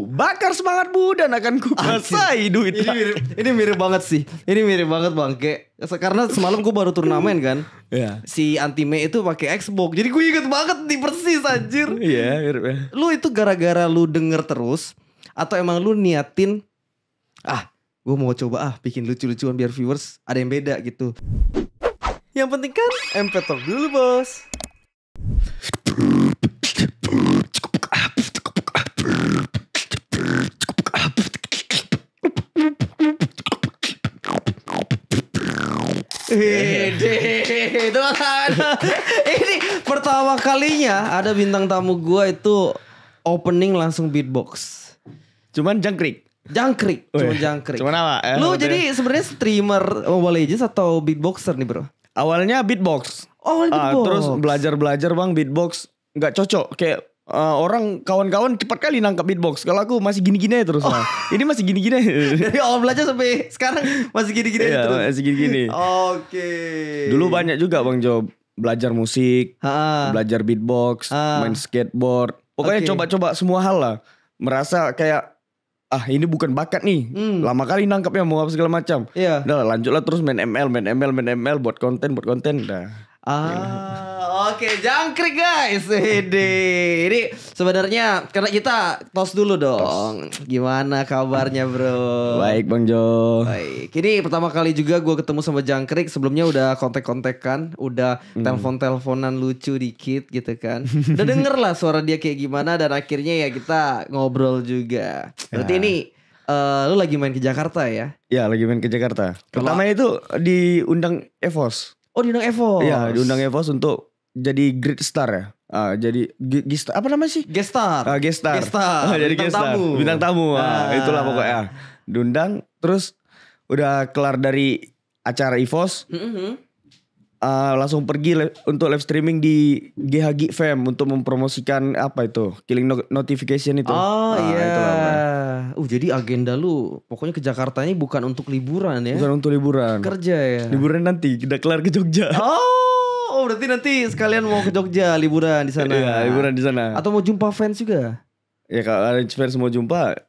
bakar semangat bu dan akan ku kuasai duit. Ini mirip, ini mirip banget sih. Ini mirip banget bang bangke. Karena semalam gue baru turnamen kan. Yeah. Si Antime itu pakai Xbox. Jadi gue inget banget nih persis anjir. Iya, yeah, mirip. Ya. Lu itu gara-gara lu denger terus atau emang lu niatin ah, gue mau coba ah bikin lucu-lucuan biar viewers ada yang beda gitu. Yang penting kan empet dulu bos. Itu kan. Ini pertama kalinya ada bintang tamu gua itu opening langsung beatbox. Cuman jangkrik. Jangkrik, cuman jangkrik. Cuman apa? Eh, Lu jadi sebenarnya streamer Mobile Legends atau beatboxer nih, Bro? Awalnya beatbox. Oh, ah, beatbox. Uh, terus belajar-belajar Bang beatbox nggak cocok kayak uh, orang kawan-kawan cepat kali nangkap beatbox. Kalau aku masih gini-gini aja terus. Oh. Ini masih gini-gini Jadi Dari awal belajar sampai sekarang masih gini-gini iya, terus. masih gini-gini. Oke. Okay. Dulu banyak juga Bang Jo belajar musik, ha. belajar beatbox, ha. main skateboard. Pokoknya coba-coba okay. semua hal lah. Merasa kayak ah ini bukan bakat nih. Hmm. Lama kali nangkapnya mau apa segala macam. Iya. lanjutlah terus main ML, main ML, main ML buat konten, buat konten. Dah. Ah, oke okay. jangkrik guys. ini, Ini sebenarnya karena kita tos dulu dong. Tos. Gimana kabarnya, Bro? Baik, Bang Jo. Baik. Ini pertama kali juga gue ketemu sama jangkrik. Sebelumnya udah kontak kontekan udah hmm. telepon-teleponan lucu dikit gitu kan. Udah denger lah suara dia kayak gimana dan akhirnya ya kita ngobrol juga. Berarti ya. ini Uh, lu lagi main ke Jakarta ya? Ya lagi main ke Jakarta. Pertama itu diundang Evos. Oh diundang Evos. Iya diundang Evos untuk jadi great star ya. Uh, jadi gestar apa namanya sih? Gestar. Uh, gestar. Gestar. Uh, jadi gestar. Tamu. Bintang tamu. Uh, Uh, itulah pokoknya. Diundang terus udah kelar dari acara EVOs, Mm -hmm. uh, langsung pergi le untuk live streaming di GH Fam untuk mempromosikan apa itu? Killing no notification itu. Oh iya. Uh, yeah. Uh jadi agenda lu pokoknya ke Jakarta ini bukan untuk liburan ya. Bukan untuk liburan. Kerja ya. Liburan nanti kita kelar ke Jogja. Oh, oh berarti nanti sekalian mau ke Jogja liburan di sana. Iya, liburan di sana. Atau mau jumpa fans juga? Ya kalau fans mau jumpa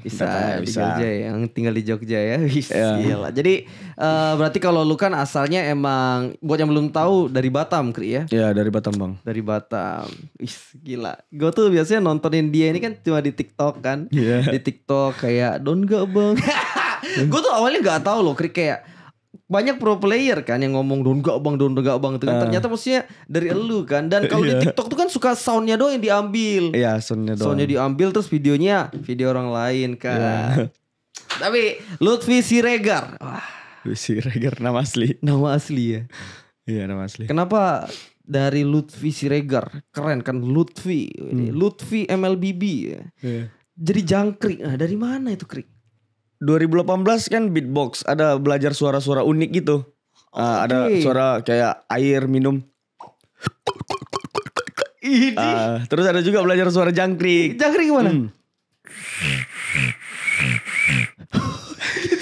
bisa, bisa, di Jogja ya, yang tinggal di Jogja ya. Bisa. Iya. Gila. Jadi uh, berarti kalau lu kan asalnya emang buat yang belum tahu dari Batam, Kri ya? Ya dari Batam, Bang. Dari Batam. Is gila. Gue tuh biasanya nontonin dia ini kan cuma di TikTok kan. Yeah. Di TikTok kayak don't go Bang. gue tuh awalnya nggak tahu loh, Kri kayak banyak pro player kan yang ngomong don gak bang don gak bang itu kan uh. ternyata maksudnya dari elu kan dan kalau yeah. di iya. TikTok tuh kan suka soundnya doang yang diambil iya yeah, soundnya doang soundnya diambil terus videonya video orang lain kan yeah. tapi Lutfi Siregar wah Siregar nama asli nama asli ya iya yeah, nama asli kenapa dari Lutfi Siregar keren kan Lutfi hmm. Lutfi MLBB ya. yeah. jadi jangkrik nah, dari mana itu krik 2018 kan beatbox ada belajar suara-suara unik gitu. Okay. Uh, oh, ada suara kayak air minum. uh, terus ada juga belajar suara jangkrik. Jangkrik gimana? Hmm.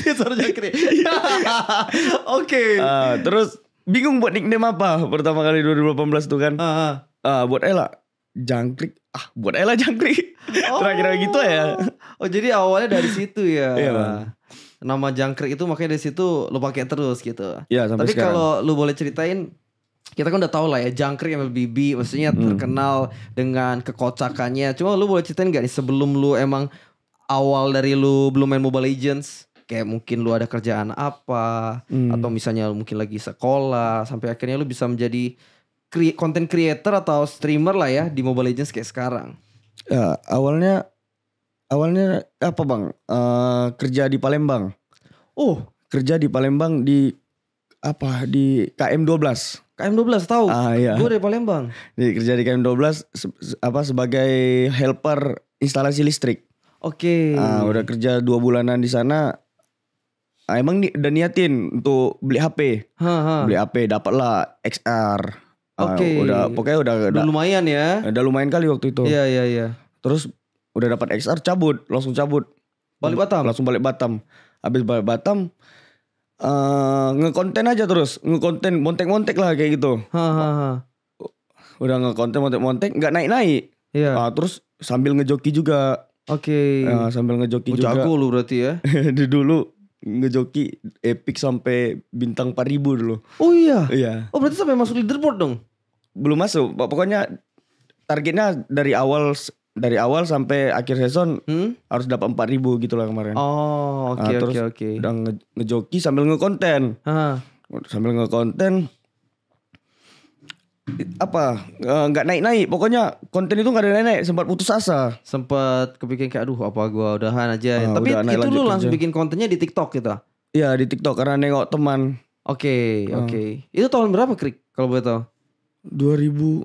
Gitu, suara jangkrik. Iya. Oke. Okay. Uh, terus bingung buat nickname apa pertama kali 2018 tuh kan. Uh, uh. Uh, buat Ella jangkrik ah buat Ella jangkrik gitu ya. oh. terakhir gitu ya oh jadi awalnya dari situ ya iya, nama jangkrik itu makanya dari situ lo pakai terus gitu ya, sampai tapi kalau lo boleh ceritain kita kan udah tau lah ya jangkrik yang MLBB maksudnya hmm. terkenal dengan kekocakannya cuma lu boleh ceritain gak nih sebelum lu emang awal dari lu belum main Mobile Legends kayak mungkin lu ada kerjaan apa hmm. atau misalnya lu mungkin lagi sekolah sampai akhirnya lu bisa menjadi content creator atau streamer lah ya di Mobile Legends kayak sekarang? Ya, awalnya awalnya apa bang? Uh, kerja di Palembang. Oh, kerja di Palembang di apa di KM 12 KM 12 tahu ah, iya. gue dari Palembang di, kerja di KM 12 se, apa sebagai helper instalasi listrik oke okay. ah, udah kerja dua bulanan di sana ah, emang ni udah niatin untuk beli HP ha, ha. beli HP dapatlah XR Ah, Oke. Okay. udah pokoknya udah, udah udah lumayan ya. Udah lumayan kali waktu itu. Iya iya iya. Terus udah dapat XR cabut, langsung cabut. Balik Batam. Langsung balik Batam. Habis balik Batam uh, ngekonten aja terus, ngekonten montek-montek lah kayak gitu. Ha, ha, ha. Udah ngekonten montek-montek nggak naik-naik. Iya. Uh, terus sambil ngejoki juga. Oke. Okay. Uh, sambil ngejoki oh, juga. Jago lu berarti ya. Di dulu ngejoki epic sampai bintang 4000 dulu. Oh iya. Iya. Oh berarti sampai masuk leaderboard dong belum masuk. Pokoknya targetnya dari awal dari awal sampai akhir season hmm? harus dapat 4000 gitu lah kemarin. Oh, oke okay, nah, oke okay, Okay. Udah nge ngejoki sambil ngekonten. Sambil ngekonten apa nggak naik-naik pokoknya konten itu nggak ada naik-naik sempat putus asa sempat kepikiran kayak aduh apa gua udahan aja uh, tapi udah itu lu langsung aja. bikin kontennya di TikTok gitu Ya di TikTok karena nengok teman oke okay, ah. oke okay. itu tahun berapa krik kalau boleh tahu 2000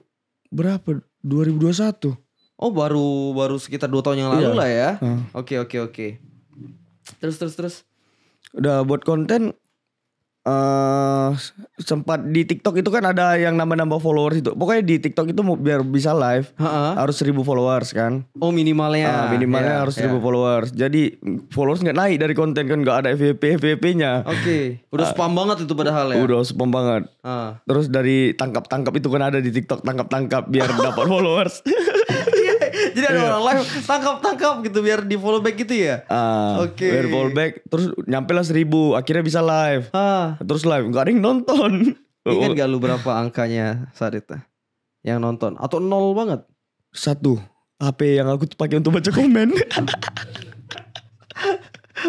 berapa? 2021. Oh, baru baru sekitar 2 tahun yang lalu iya. lah ya. Oke, oke, oke. Terus terus terus. Udah buat konten uh, sempat di TikTok itu kan ada yang nambah-nambah followers itu. Pokoknya di TikTok itu biar bisa live Ha-ha. harus seribu followers kan. Oh minimalnya. Uh, minimalnya yeah, harus iya. seribu yeah. followers. Jadi followers nggak naik dari konten kan nggak ada FVP FVP-nya. Oke. Okay. Udah uh, spam banget itu padahal ya. Udah spam banget. Uh. Terus dari tangkap-tangkap itu kan ada di TikTok tangkap-tangkap biar dapat followers. Jadi ada iya. orang live tangkap tangkap gitu biar di follow back gitu ya. Uh, Oke. Okay. Biar follow back terus nyampe lah seribu akhirnya bisa live. uh. Terus live nggak ada yang nonton. Ingat gak lu berapa angkanya saat ya, yang nonton atau nol banget? Satu. HP yang aku pakai untuk baca komen.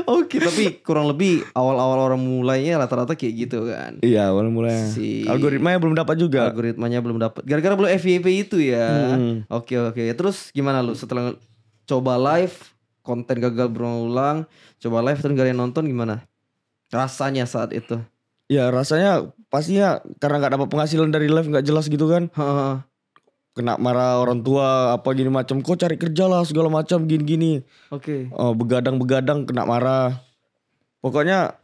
Oke, tapi kurang lebih awal-awal orang mulainya rata-rata kayak gitu kan. Iya, awal mulai. Si... Algoritmanya belum dapat juga. Algoritmanya belum dapat. Gara-gara belum FYP itu ya. Hmm. Oke, okay, oke. Okay. Terus gimana lu setelah coba live konten gagal berulang, coba live terus gak ada nonton gimana? Rasanya saat itu? Ya rasanya pastinya karena nggak dapat penghasilan dari live nggak jelas gitu kan. Ha kena marah orang tua apa gini macam kok cari kerja lah segala macam gini gini oke okay. uh, begadang begadang kena marah pokoknya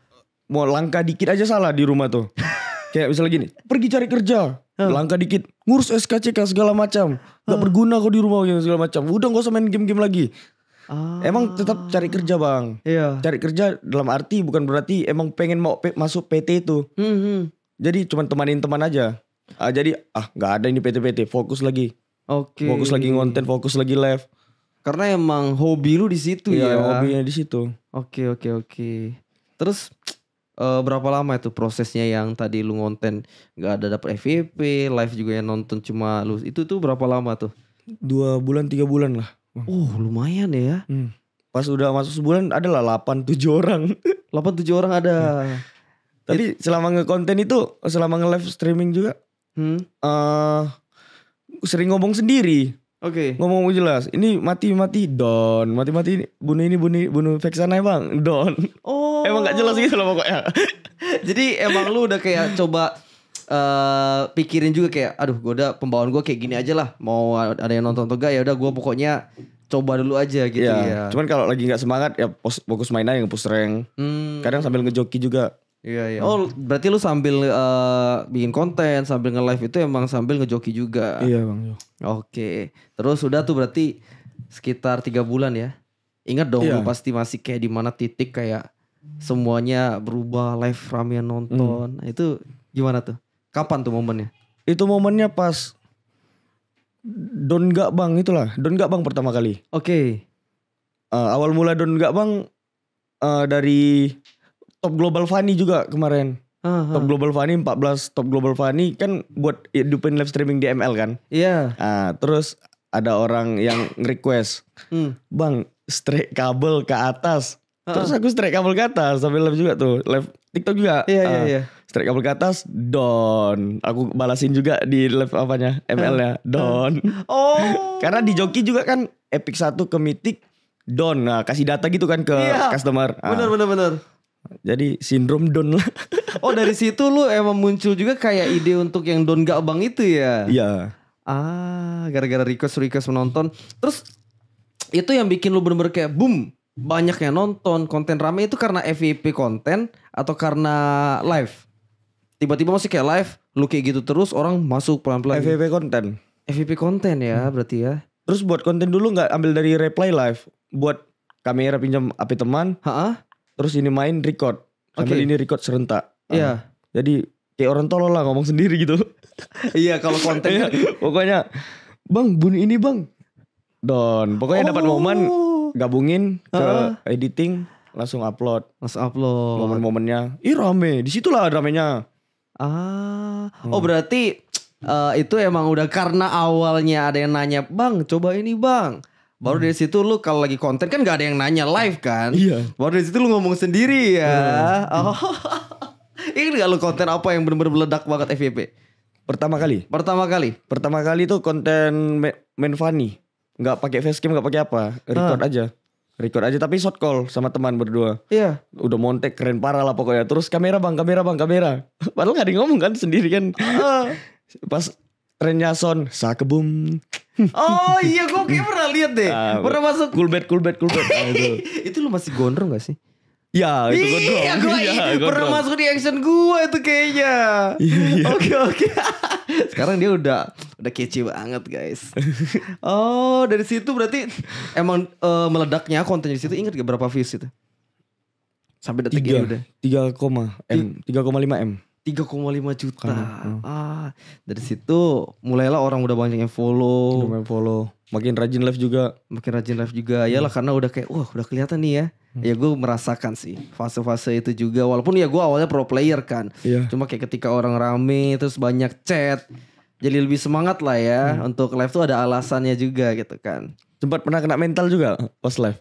mau langkah dikit aja salah di rumah tuh kayak misalnya gini pergi cari kerja huh. langkah dikit ngurus SKCK segala macam nggak huh. berguna kok di rumah gitu segala macam udah gak usah main game-game lagi Ah. Emang tetap cari kerja bang. Iya. Cari kerja dalam arti bukan berarti emang pengen mau pe masuk PT itu. hmm, -hmm. Jadi cuman temanin teman aja ah jadi ah nggak ada ini PT-PT fokus lagi oke okay. fokus lagi ngonten fokus lagi live karena emang hobi lu di situ iya, ya hobinya di situ oke okay, oke okay, oke okay. terus uh, berapa lama itu prosesnya yang tadi lu ngonten nggak ada dapet FVP live juga yang nonton cuma lu itu tuh berapa lama tuh dua bulan tiga bulan lah oh lumayan ya hmm. pas udah masuk sebulan ada lah delapan tujuh orang delapan tujuh orang ada jadi hmm. tapi selama ngekonten itu selama nge live streaming juga hmm. uh, sering ngomong sendiri. Oke. Okay. Ngomong jelas. Ini mati mati don, mati mati ini bunuh ini bunuh bunuh Vexana ya, bang don. Oh. emang gak jelas gitu loh pokoknya. Jadi emang lu udah kayak coba uh, pikirin juga kayak, aduh gue udah pembawaan gue kayak gini aja lah. Mau ada yang nonton atau gak ya udah gue pokoknya coba dulu aja gitu ya. ya. Cuman kalau lagi nggak semangat ya fokus main aja ngepush rank. Hmm. Kadang sambil ngejoki juga Iya iya. Hmm. Oh berarti lu sambil uh, bikin konten sambil nge live itu emang sambil ngejoki juga. Iya bang. Iya. Oke. Terus sudah tuh berarti sekitar tiga bulan ya. Ingat dong iya. lu pasti masih kayak di mana titik kayak semuanya berubah live ramai nonton hmm. itu gimana tuh? Kapan tuh momennya? Itu momennya pas Don Gak Bang itulah Don Gak Bang pertama kali. Oke. Okay. Uh, eh, awal mula Don Gak Bang uh, dari Top Global Funny juga kemarin. Uh-huh. Top Global Funny 14 Top Global Funny kan buat hidupin live streaming di ML kan? Iya. Yeah. Uh, terus ada orang yang request, hmm. bang strike kabel ke atas. Uh-huh. Terus aku strike kabel ke atas sambil live juga tuh live TikTok juga. Iya yeah, iya uh, iya. Strike kabel ke atas, don. Aku balasin juga di live apanya ml ya. don. oh. Karena di joki juga kan Epic satu ke mitik, don. Nah, kasih data gitu kan ke yeah. customer. Ah. Bener bener bener jadi sindrom don lah. oh dari situ lu emang muncul juga kayak ide untuk yang don gak bang itu ya? Iya. Ah, gara-gara request-request menonton. Terus itu yang bikin lu bener-bener kayak boom. Banyaknya nonton konten rame itu karena FVP konten atau karena live? Tiba-tiba masih kayak live, lu kayak gitu terus orang masuk pelan-pelan. FVP konten. FVP konten ya hmm. berarti ya. Terus buat konten dulu nggak ambil dari reply live, buat kamera pinjam api teman, Heeh terus ini main record sambil okay. ini record serentak iya yeah. uh, jadi kayak orang tolol lah ngomong sendiri gitu iya kalau kontennya kan gitu. pokoknya bang bun ini bang don pokoknya oh. dapat momen gabungin ke uh. editing langsung upload langsung upload momen-momennya ih rame disitulah ramenya ah hmm. oh berarti uh, itu emang udah karena awalnya ada yang nanya bang coba ini bang Baru hmm. dari situ lu kalau lagi konten kan gak ada yang nanya live kan? Iya. Baru dari situ lu ngomong sendiri ya. Hmm. Oh. Ini gak lu konten apa yang bener-bener meledak banget FYP? Pertama kali. Pertama kali. Pertama kali tuh konten main funny. Gak pakai facecam, gak pakai apa. Record hmm. aja. Record aja tapi short call sama teman berdua. Iya. Udah montek keren parah lah pokoknya. Terus kamera bang, kamera bang, kamera. Padahal gak ada yang ngomong kan sendiri kan. Ah. Pas trennya Son Sakebum oh iya gue kayak pernah lihat deh uh, pernah masuk kulbet kulbet kulbet itu. itu lu masih gondrong gak sih Ya, itu iya, gondrong. Iya, gue iya, pernah masuk di action gue itu kayaknya. Iya, iya. Oke, oke. Sekarang dia udah udah kece banget, guys. oh, dari situ berarti emang uh, meledaknya kontennya di situ. Ingat gak berapa views itu? Sampai detik ini udah. Tiga koma M, lima M. 3,5 juta. Kan, hmm. Ah, dari situ mulailah orang udah banyak yang follow. Yang follow. Makin rajin live juga. Makin rajin live juga. ya lah hmm. karena udah kayak wah, udah kelihatan nih ya. Hmm. Ya gue merasakan sih fase-fase itu juga walaupun ya gue awalnya pro player kan. Yeah. Cuma kayak ketika orang rame terus banyak chat jadi lebih semangat lah ya hmm. untuk live tuh ada alasannya juga gitu kan. Sempat pernah kena mental juga pas live.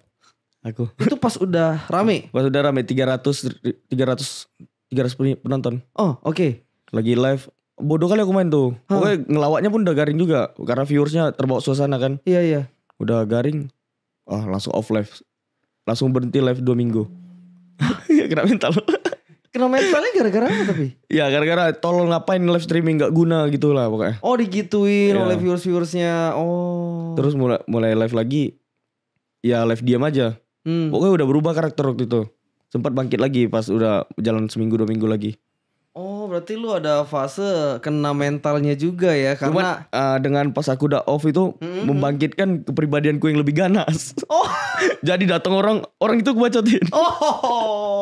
Aku. Itu pas udah rame. Pas udah rame 300 300 300 penonton. Oh, oke. Okay. Lagi live. Bodoh kali aku main tuh. Huh. Pokoknya ngelawaknya pun udah garing juga karena viewersnya terbawa suasana kan. Iya, iya. Udah garing. Ah, oh, langsung off live. Langsung berhenti live 2 minggu. ya kena mental. Kena mentalnya gara-gara apa tapi? Ya gara-gara tolong ngapain live streaming gak guna gitu lah pokoknya. Oh digituin yeah. oleh iya. viewers-viewersnya. Oh. Terus mulai mulai live lagi. Ya live diam aja. Hmm. Pokoknya udah berubah karakter waktu itu sempat bangkit lagi pas udah jalan seminggu dua minggu lagi. Oh berarti lu ada fase kena mentalnya juga ya karena Cuman, uh, eh, dengan pas aku udah off itu mm-hmm. membangkitkan kepribadianku yang lebih ganas. Oh jadi datang orang orang itu kebacotin.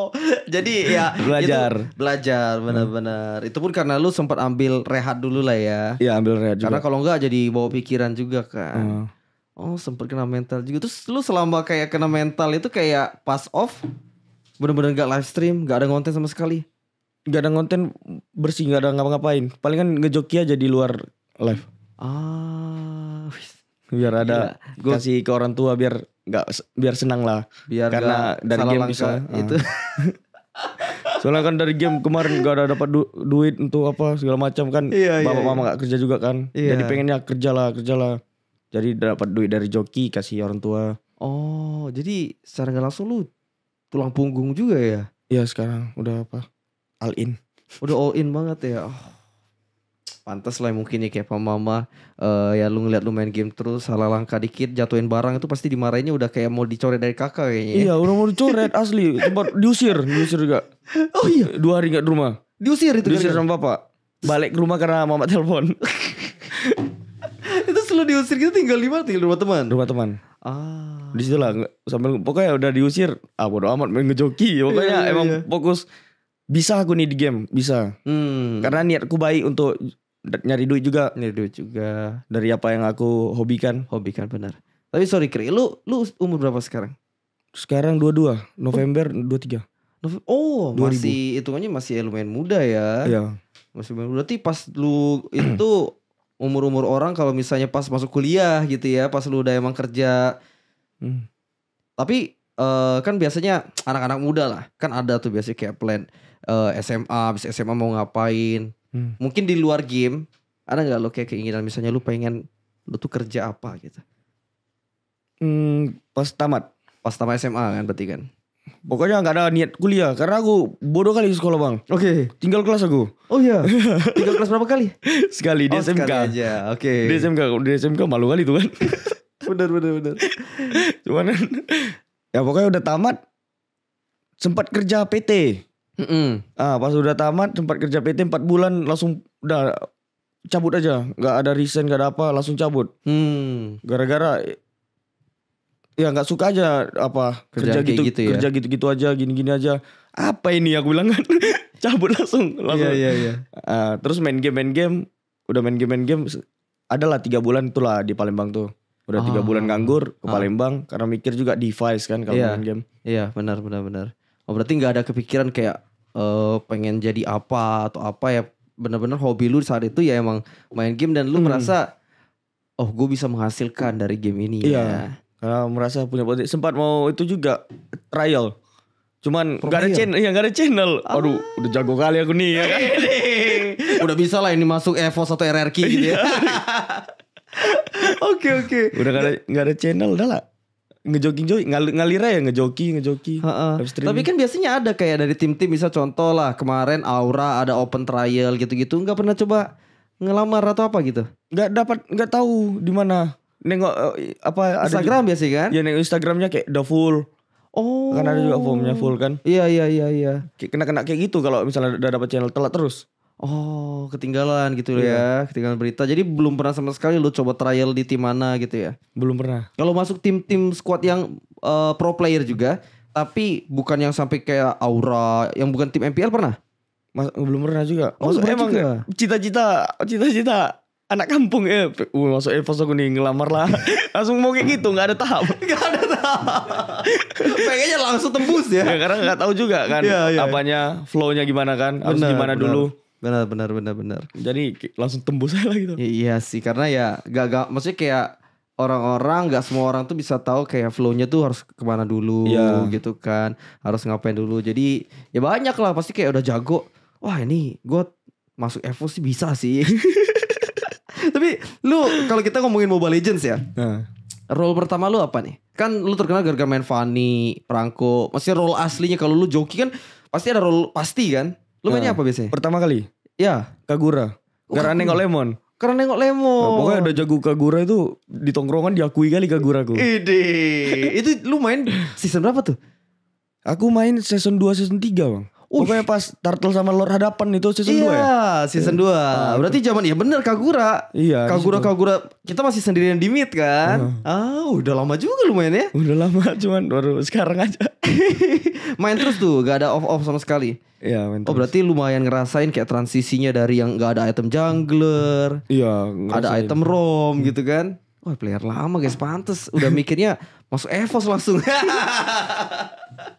Oh jadi ya belajar itu, belajar benar-benar hmm. itu pun karena lu sempat ambil rehat dulu lah ya. Iya ambil rehat juga. Karena kalau enggak jadi bawa pikiran juga kan. Hmm. Oh sempat kena mental juga terus lu selama kayak kena mental itu kayak pas off bener-bener gak live stream gak ada konten sama sekali gak ada konten bersih gak ada ngapa-ngapain paling kan ngejoki aja di luar live ah biar ada Gila. kasih ke orang tua biar nggak biar senang lah biar karena dari game bisa uh. itu soalnya kan dari game kemarin gak ada dapat du duit untuk apa segala macam kan iya, iya bapak iya, mama nggak kerja juga kan iya. jadi pengennya kerja lah kerja lah jadi dapat duit dari joki kasih orang tua oh jadi secara nggak langsung lu tulang punggung juga ya. Iya sekarang udah apa? All in. Udah all in banget ya. Oh. Ah. Pantas lah mungkin ya kayak mama uh, ya lu ngeliat lu main game terus salah langkah dikit jatuhin barang itu pasti dimarahinnya udah kayak mau dicoret dari kakak kayaknya. Ya. Iya udah mau dicoret asli tempat diusir diusir juga. Oh iya. Dua hari gak di rumah. Diusir itu. Diusir sama bapak. Balik ke rumah karena mama telepon. itu selalu diusir gitu tinggal di mana? Tinggal di rumah teman. Rumah teman Ah. Di situ lah sambil pokoknya udah diusir, ah bodo amat main ngejoki. Ya, pokoknya iya, iya emang iya. fokus bisa aku nih di game, bisa. Hmm. Karena niatku baik untuk nyari duit juga. Nyari duit juga dari apa yang aku hobikan. Hobikan benar. Tapi sorry Kri, lu lu umur berapa sekarang? Sekarang 22, November oh. 23. oh, 2000. masih hitungannya masih ya lumayan muda ya. Iya. Masih lumayan muda. Berarti pas lu itu umur-umur orang kalau misalnya pas masuk kuliah gitu ya, pas lu udah emang kerja. Hmm. Tapi uh, kan biasanya anak-anak muda lah, kan ada tuh biasanya kayak plan uh, eh, SMA, abis SMA mau ngapain. Hmm. Mungkin di luar game, ada nggak lo kayak keinginan misalnya lu pengen lu tuh kerja apa gitu? Hmm, pas tamat. Pas tamat SMA kan berarti kan? Pokoknya gak ada niat kuliah karena aku bodoh kali di sekolah bang. Oke. Okay. Tinggal kelas aku. Oh iya. Tinggal kelas berapa kali? Sekali di oh, SMK. aja. Oke. Okay. Di SMK di SMK malu kali tuh kan. bener bener bener. Cuman ya pokoknya udah tamat sempat kerja PT. Mm -mm. Ah pas udah tamat sempat kerja PT 4 bulan langsung udah cabut aja Gak ada resign gak ada apa langsung cabut. gara hmm. Gara-gara ya nggak suka aja apa kerja, kerja gitu, gitu ya? kerja gitu-gitu aja gini-gini aja apa ini aku bilang kan cabut langsung iya, langsung yeah, yeah, yeah. Uh, terus main game main game udah main game main game adalah tiga bulan itulah di Palembang tuh udah tiga oh. bulan nganggur ke ah. Palembang karena mikir juga device kan kalau yeah. main game iya yeah, benar benar benar oh berarti nggak ada kepikiran kayak uh, pengen jadi apa atau apa ya benar-benar hobi lu saat itu ya emang main game dan lu hmm. merasa oh gue bisa menghasilkan dari game ini yeah. ya karena merasa punya potensi. Sempat mau itu juga trial. Cuman nggak gak ada channel, ya gak ada channel. Ah. Aduh, udah jago kali aku nih ya kan. udah bisa lah ini masuk Evo atau RRQ gitu ya. Iya. Oke oke. Udah gak ada gak ada channel udah lah. ngejoki-joki, ngalir, ngalir aja ngejoki ngejoki. Tapi kan biasanya ada kayak dari tim-tim bisa contoh lah kemarin Aura ada open trial gitu-gitu nggak pernah coba ngelamar atau apa gitu? Nggak dapat nggak tahu di mana nengok eh, apa Instagram biasa kan? Ya nengok Instagramnya kayak udah full. Oh. Kan ada juga formnya full kan? Iya iya iya iya. Kena-kena kayak gitu kalau misalnya udah dapat channel telat terus. Oh, ketinggalan gitu ya. iya. ya, ketinggalan berita. Jadi belum pernah sama sekali lu coba trial di tim mana gitu ya? Belum pernah. Kalau masuk tim-tim squad yang uh, pro player juga, tapi bukan yang sampai kayak Aura, yang bukan tim MPL pernah? Mas, belum pernah juga. Oh, Mas, emang cita-cita cita-cita anak kampung ya uh, masuk Evos aku nih ngelamar lah langsung mau kayak gitu nggak ada tahap nggak ada tahap pengennya langsung tembus ya ya karena nggak tahu juga kan ya, ya, apanya flownya gimana kan bener, gimana bener. dulu benar benar benar benar jadi langsung tembus aja lah gitu iya sih karena ya gak gak maksudnya kayak orang-orang nggak semua orang tuh bisa tahu kayak flownya tuh harus kemana dulu ya. gitu kan harus ngapain dulu jadi ya banyak lah pasti kayak udah jago wah ini gue masuk evos sih bisa sih tapi lu kalau kita ngomongin Mobile Legends ya. Nah. Role pertama lu apa nih? Kan lu terkenal gara-gara main Fanny, Franco. Maksudnya role aslinya kalau lu joki kan pasti ada role pasti kan? Lu mainnya nah, apa biasanya? Pertama kali? Ya. Kagura. Oh, Karena nengok Lemon. Karena nengok Lemon. Nah, pokoknya ada jago Kagura itu di tongkrongan diakui kali Kagura Kaguraku. Ide. itu lu main season berapa tuh? Aku main season 2, season 3 bang. Pokoknya pas Turtle sama Lord hadapan itu season ya? iya, 2 ya? season iya. dua. 2. Ah, Berarti zaman ya bener Kagura. Iya. Kagura Kagura kita masih sendirian di mid kan? Uh. Ah, udah lama juga lumayan ya. Udah lama cuman baru sekarang aja. main terus tuh, gak ada off-off sama sekali. Iya, main oh, terus. Oh, berarti lumayan ngerasain kayak transisinya dari yang gak ada item jungler. Iya, Ada item rom hmm. gitu kan. Wah, oh, player lama guys, pantes udah mikirnya masuk EVOS langsung.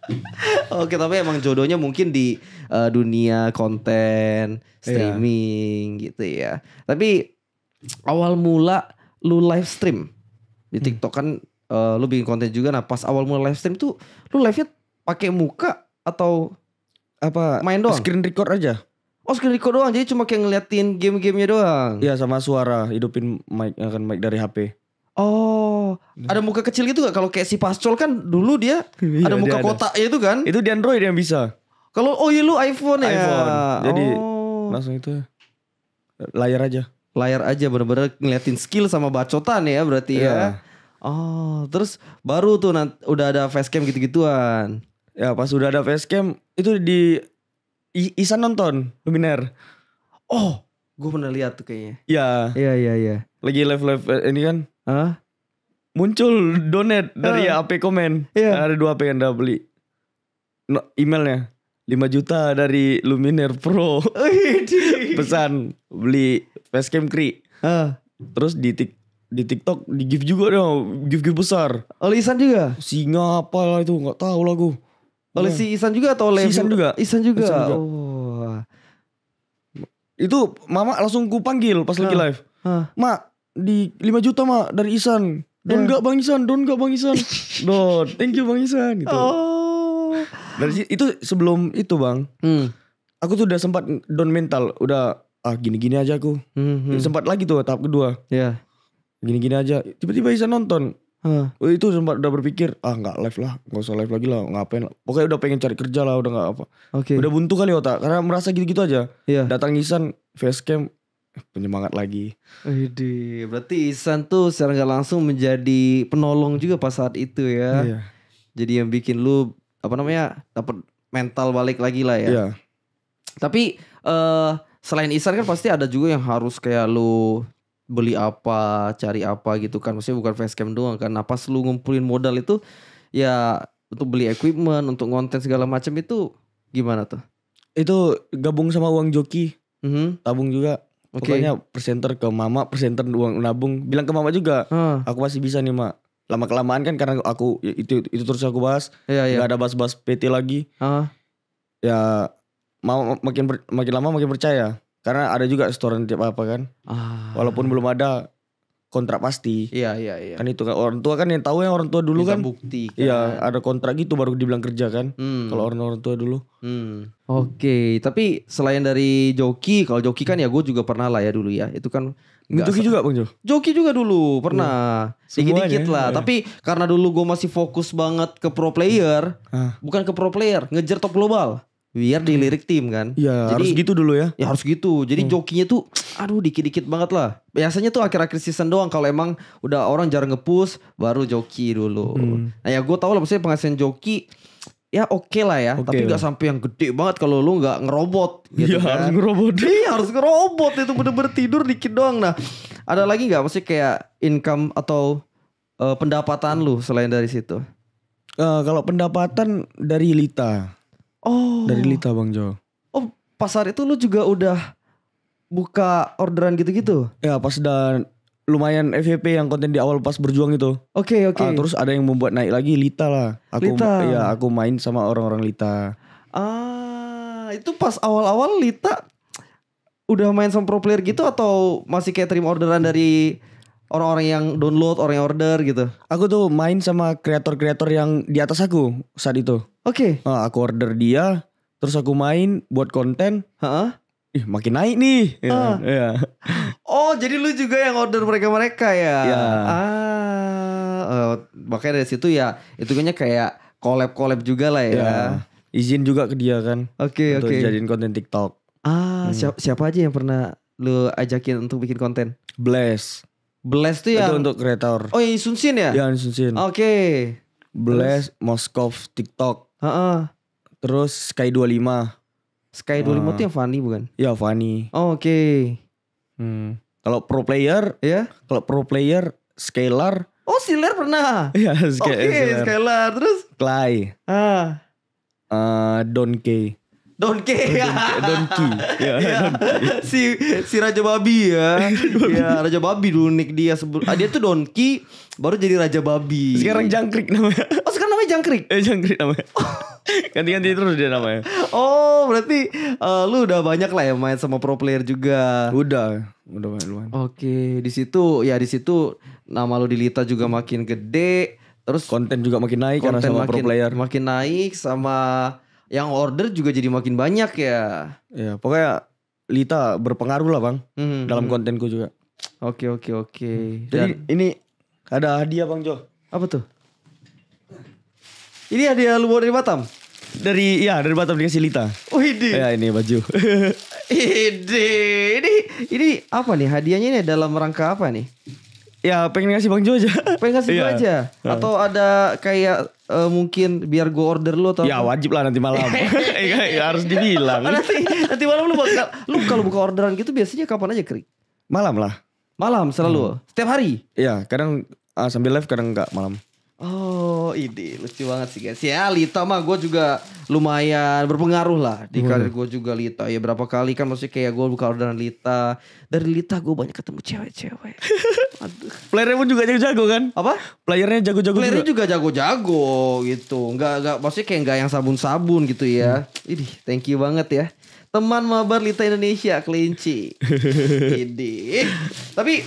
Oke, tapi emang jodohnya mungkin di uh, dunia konten, iya. streaming iya. gitu ya. Tapi awal mula lu live stream di hmm. TikTok kan uh, lu bikin konten juga nah pas awal mula live stream tuh lu live-nya pakai muka atau apa main doang? Screen record aja. Oh screen record doang jadi cuma kayak ngeliatin game-gamenya doang. Iya sama suara hidupin mic akan mic dari HP. Oh, iya. ada muka kecil gitu gak? Kalau kayak si Pascol kan dulu dia iya, ada muka kotak itu kan? Itu di Android yang bisa. Kalau oh iya lu iPhone, iPhone. ya. iPhone. Jadi oh. langsung itu layar aja. Layar aja bener-bener ngeliatin skill sama bacotan ya berarti yeah. ya. Iya. Oh, terus baru tuh nanti, udah ada facecam gitu-gituan. Ya, pas udah ada facecam itu di I Isan nonton Luminer. Oh, gue pernah lihat tuh kayaknya. Iya. Iya, iya, iya. Lagi live-live eh, ini kan Hah? Muncul donate dari uh, AP komen. Iya. Ada dua AP yang udah beli. No, emailnya 5 juta dari Luminer Pro. Pesan beli facecam Kri. Uh. Terus di tik di TikTok di gift juga dong, gift gift besar. Oleh Isan juga? Singa apa lah itu nggak tahu lah gue. Oleh iya. si Isan juga atau oleh si Isan juga? Isan juga. Isan juga. Oh. Itu mama langsung ku panggil pas uh. lagi live. Uh. Mak, di 5 juta mah dari Isan. Don enggak yeah. Bang Isan, don enggak Bang Isan. don, thank you Bang Isan gitu. Oh. Dari itu sebelum itu Bang. Hmm. Aku tuh udah sempat don mental, udah ah gini-gini aja aku. Hmm, hmm. Sempat lagi tuh tahap kedua. Iya. Yeah. Gini-gini aja. Tiba-tiba Isan nonton. Huh. Oh, itu sempat udah berpikir ah nggak live lah, nggak usah live lagi lah, ngapain? Lah. Pokoknya udah pengen cari kerja lah, udah nggak apa. Okay. Udah buntu kali otak, karena merasa gitu-gitu aja. Yeah. Datang Isan, facecam, penyemangat lagi. Ide, berarti Isan tuh secara nggak langsung menjadi penolong juga pas saat itu ya. Iya. Jadi yang bikin lu apa namanya dapat mental balik lagi lah ya. Iya. Tapi uh, selain Isan kan pasti ada juga yang harus kayak lu beli apa, cari apa gitu kan. Maksudnya bukan facecam doang kan. Napa pas lu ngumpulin modal itu ya untuk beli equipment, untuk konten segala macam itu gimana tuh? Itu gabung sama uang joki. Mm -hmm. Tabung juga Okay. Pokoknya presenter ke mama, presenter uang nabung. Bilang ke mama juga, hmm. aku masih bisa nih mak. Lama kelamaan kan karena aku ya itu itu terus aku bahas. yeah, yeah. Gak ada bahas-bahas PT lagi. Uh. Ya mama makin makin lama makin percaya. Karena ada juga setoran tiap apa kan. Ah. Walaupun belum ada kontrak pasti. Iya iya iya. Kan itu kan orang tua kan yang tahu yang orang tua dulu Bisa kan. bukti. Iya, kan. Iya ada kontrak gitu baru dibilang kerja kan. Hmm. Kalau orang orang tua dulu. Hmm. Oke okay. tapi selain dari joki kalau joki kan ya gue juga pernah lah ya dulu ya itu kan. Joki juga bang Jo? Joki juga dulu pernah. Iya. sedikit Dikit-dikit lah. Ya. Tapi karena dulu gue masih fokus banget ke pro player. Hmm. Bukan ke pro player. Ngejar top global biar hmm. dilirik tim kan. Iya, jadi harus gitu dulu ya. Ya harus gitu. Jadi hmm. jokinya tuh aduh dikit-dikit banget lah. Biasanya tuh akhir-akhir season doang kalau emang udah orang jarang ngepush baru joki dulu. Hmm. Nah ya gue tau lah maksudnya penghasilan joki ya oke okay lah ya. Okay tapi nggak sampai yang gede banget kalau lu nggak ngerobot. Gitu ya, kan. harus ngerobot. Iya harus ngerobot itu bener-bener tidur dikit doang. Nah ada lagi nggak maksudnya kayak income atau uh, pendapatan lu selain dari situ? Uh, kalau pendapatan dari Lita Oh. Dari Lita Bang Jo. Oh pasar itu lu juga udah buka orderan gitu-gitu? Ya pas dan lumayan FVP yang konten di awal pas berjuang itu. Oke okay, ah, oke. Okay. Ah, terus ada yang membuat naik lagi Lita lah. Aku, Lita. Ya aku main sama orang-orang Lita. Ah itu pas awal-awal Lita udah main sama pro player gitu atau masih kayak terima orderan dari orang-orang yang download, orang yang order gitu. Aku tuh main sama kreator-kreator yang di atas aku saat itu. Oke. Okay. Nah, aku order dia, terus aku main buat konten. Heeh. Ih, makin naik nih. Iya. ah. ya. Oh, jadi lu juga yang order mereka-mereka ya. ya. Ah. Uh, makanya dari situ ya kayaknya kayak collab-collab juga lah ya. ya. Izin juga ke dia kan. Oke, okay, oke. Okay. jadiin konten TikTok. Ah, hmm. siapa aja yang pernah lu ajakin untuk bikin konten? Bless. Bless tuh ya. itu untuk kreator. Oh yang Sunsin ya? Iya, Sunsin. Oke. Okay. Bless, Terus. Moskov, TikTok. Uh -uh. Terus Sky 25. Sky 25 uh. Ah. tuh yang Fanny bukan? Iya, Fanny. Oh, Oke. Okay. Hmm. Kalau pro player, ya? Yeah. Kalau pro player, Scalar. Oh Scalar pernah. Iya. Oke Scalar. Terus? Clay. Ah. Uh, Don K. Donkey. Donkey. ya, ya. Donkey. Si si Raja Babi ya. ya, Raja Babi dulu nick dia sebelum ah, dia tuh Donkey baru jadi Raja Babi. Sekarang Jangkrik namanya. Oh, sekarang namanya Jangkrik. Eh, Jangkrik namanya. Ganti-ganti terus dia namanya. Oh, berarti uh, lu udah banyak lah ya main sama pro player juga. Udah, udah main duluan. Oke, di situ ya di situ nama lu Dilita juga makin gede. Terus konten juga makin naik karena ya, sama makin, pro player. Makin naik sama yang order juga jadi makin banyak ya. Ya pokoknya Lita berpengaruh lah bang hmm, dalam hmm. kontenku juga. Oke oke oke. Jadi Dan, ini ada hadiah bang Jo. Apa tuh? Ini hadiah lu dari Batam? Dari ya dari Batam dikasih Lita. Oh ini. Ya ini baju. ini ini ini apa nih hadiahnya ini dalam rangka apa nih? Ya pengen ngasih Bang Jo aja. Pengen ngasih yeah. aja. Atau ada kayak uh, mungkin biar gue order lu atau ya wajib lah nanti malam ya, harus dibilang oh, nanti nanti malam lu buka lu kalau buka orderan gitu biasanya kapan aja krik malam lah malam selalu hmm. setiap hari ya kadang uh, sambil live kadang enggak malam Oh, ide lucu banget sih guys. Ya, Lita mah gue juga lumayan berpengaruh lah di karir gue juga Lita. Ya berapa kali kan maksudnya kayak gue buka orderan Lita. Dari Lita gue banyak ketemu cewek-cewek. Playernya pun juga jago-jago kan? Apa? Playernya jago-jago Playernya juga. juga jago-jago gitu. Enggak enggak maksudnya kayak enggak yang sabun-sabun gitu ya. Hmm. Ini, thank you banget ya. Teman mabar Lita Indonesia kelinci. ini Tapi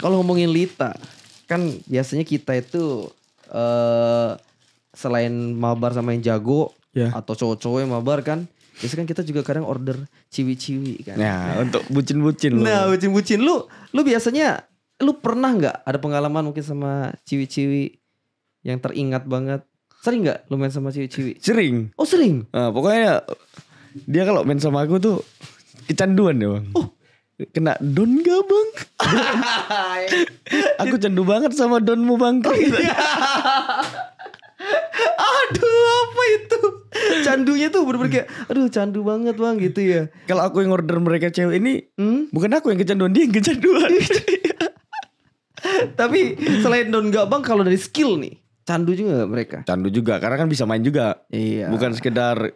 kalau ngomongin Lita kan biasanya kita itu uh, selain mabar sama yang jago yeah. atau cowok-cowok yang mabar kan biasanya kan kita juga kadang order ciwi-ciwi kan. Nah, nah. untuk bucin-bucin lu. Nah, bucin-bucin lu, lu biasanya lu pernah nggak ada pengalaman mungkin sama ciwi-ciwi yang teringat banget? Sering nggak lu main sama ciwi-ciwi? Sering. Oh, sering. Nah, pokoknya dia kalau main sama aku tuh kecanduan ya, Bang. Oh, kena don gak bang? Aku candu banget sama donmu bang. Oh, iya. aduh apa itu? Candunya tuh bener kayak, aduh candu banget bang gitu ya. Kalau aku yang order mereka cewek ini, hmm? bukan aku yang kecanduan dia yang kecanduan. Tapi selain don gak bang, kalau dari skill nih, candu juga gak mereka? Candu juga, karena kan bisa main juga. Iya. Bukan sekedar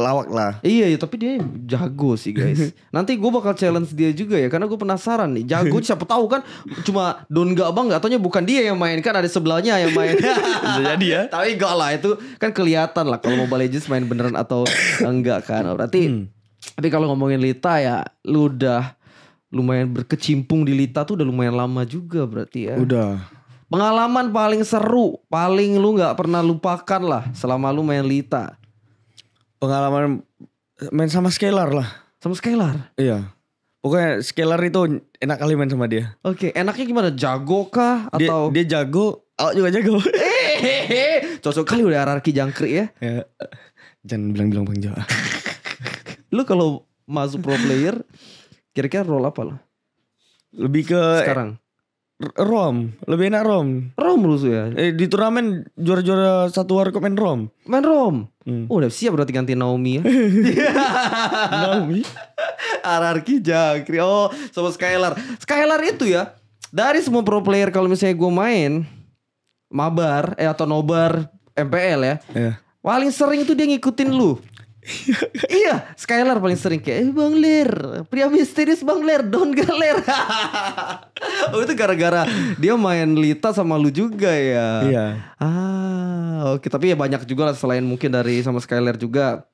lawak lah. Iya, ya tapi dia jago sih guys. Nanti gue bakal challenge dia juga ya, karena gue penasaran nih. Jago siapa tahu kan cuma Don gak bang, gak bukan dia yang main kan ada sebelahnya yang main. Bisa jadi ya. Tapi gak lah itu kan kelihatan lah kalau Mobile Legends main beneran atau enggak kan. Berarti hmm. tapi kalau ngomongin Lita ya, lu udah lumayan berkecimpung di Lita tuh udah lumayan lama juga berarti ya. Udah pengalaman paling seru, paling lu nggak pernah lupakan lah selama lu main Lita pengalaman main sama Skylar lah. Sama Skylar? Iya. Pokoknya Skylar itu enak kali main sama dia. Oke, okay. enaknya gimana? Jago kah atau Dia, dia jago, awak juga jago. Hehehe, Cocok kali udah hierarki jangkrik ya. ya. Jangan bilang-bilang Bang Jawa. Lu kalau masuk pro player kira-kira role apa lo? Lebih ke sekarang Rom, lebih enak Rom. Rom lu ya. Eh, di turnamen juara-juara satu hari kok main Rom. Main Rom. Hmm. Oh, udah siap berarti ganti Naomi ya. Naomi. Ararki Jangkri. Oh, sama Skylar. Skylar itu ya. Dari semua pro player kalau misalnya gue main mabar eh atau nobar MPL ya. Yeah. Paling sering itu dia ngikutin lu iya, Skylar paling sering kayak, eh Bang Ler, pria misterius Bang Ler, Don Galer. oh itu gara-gara dia main Lita sama lu juga ya. Iya. Ah, oke. Okay. Tapi ya banyak juga lah selain mungkin dari sama Skylar juga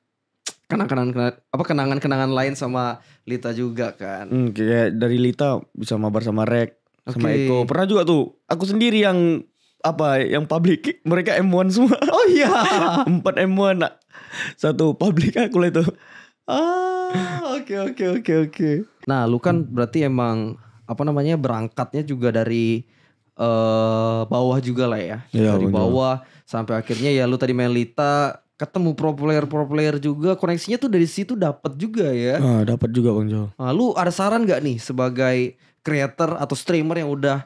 kenangan-kenangan apa kenangan-kenangan lain sama Lita juga kan. Hmm, kayak dari Lita bisa mabar sama Rek, sama Eko. Pernah juga tuh, aku sendiri yang apa yang public mereka M1 semua. Oh iya. Empat M1 satu public aku lah itu. Ah, oke okay, oke okay, oke okay, oke. Okay. Nah, lu kan berarti emang apa namanya berangkatnya juga dari uh, bawah juga lah ya. ya dari bener. bawah sampai akhirnya ya lu tadi main Lita ketemu pro player pro player juga koneksinya tuh dari situ dapat juga ya. Ah, dapat juga Bang Jo. Nah, lu ada saran gak nih sebagai creator atau streamer yang udah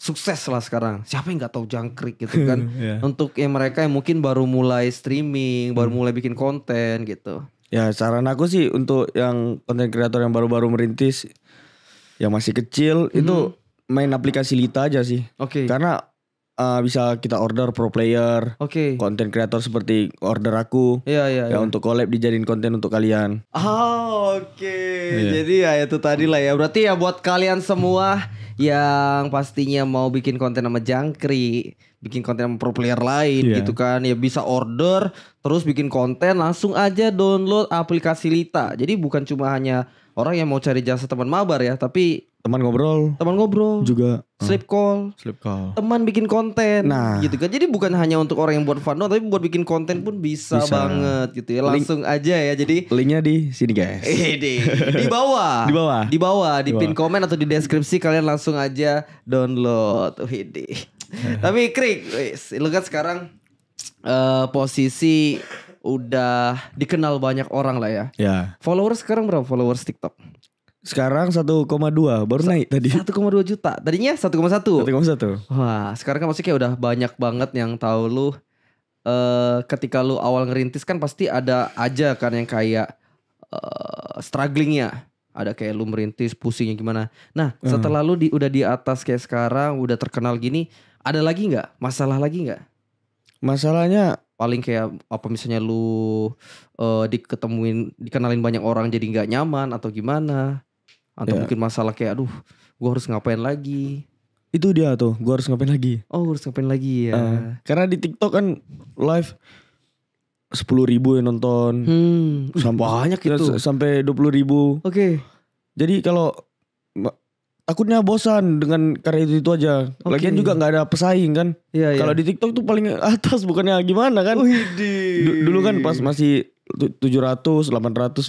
sukses lah sekarang. Siapa yang nggak tahu jangkrik gitu kan? yeah. Untuk yang mereka yang mungkin baru mulai streaming, hmm. baru mulai bikin konten gitu. Ya saran aku sih untuk yang konten kreator yang baru-baru merintis, yang masih kecil hmm. itu main aplikasi Lita aja sih. Okay. Karena uh, bisa kita order pro player. Oke. Okay. Konten kreator seperti order aku. Iya, iya. Yeah, ya iya. untuk collab dijadiin konten untuk kalian. Oh, oke. Okay. Iya. Yeah. Jadi ya itu tadi lah ya. Berarti ya buat kalian semua yang pastinya mau bikin konten sama jangkri, bikin konten sama pro player lain yeah. gitu kan. Ya bisa order, terus bikin konten langsung aja download aplikasi Lita. Jadi bukan cuma hanya orang yang mau cari jasa teman mabar ya, tapi teman ngobrol teman ngobrol juga sleep call sleep call teman bikin konten nah gitu kan jadi bukan hanya untuk orang yang buat fun no, tapi buat bikin konten pun bisa, bisa. banget gitu ya langsung Link, aja ya jadi linknya di sini guys eh, di, di bawah di bawah di bawah di, di pin komen atau di deskripsi kalian langsung aja download Widi tapi krik wis lu kan sekarang uh, posisi udah dikenal banyak orang lah ya ya followers sekarang berapa followers TikTok sekarang 1,2 baru Sa naik tadi. 1,2 juta. Tadinya 1,1. 1,1. Wah, sekarang kan maksudnya kayak udah banyak banget yang tahu lu uh, ketika lu awal ngerintis kan pasti ada aja kan yang kayak uh, ya ada kayak lu merintis pusingnya gimana. Nah hmm. setelah lu di, udah di atas kayak sekarang udah terkenal gini, ada lagi nggak masalah lagi nggak? Masalahnya paling kayak apa misalnya lu uh, diketemuin dikenalin banyak orang jadi nggak nyaman atau gimana? atau yeah. mungkin masalah kayak aduh gue harus ngapain lagi itu dia tuh gue harus ngapain lagi oh harus ngapain lagi ya uh, karena di TikTok kan live sepuluh ribu yang nonton hmm, sampai banyak itu sampai dua puluh ribu oke okay. jadi kalau takutnya bosan dengan karya itu itu aja. Okay. Lagian juga nggak ada pesaing kan. Iya, iya. Kalau yeah. di TikTok tuh paling atas bukannya gimana kan? Oh, Dulu kan pas masih 700, 800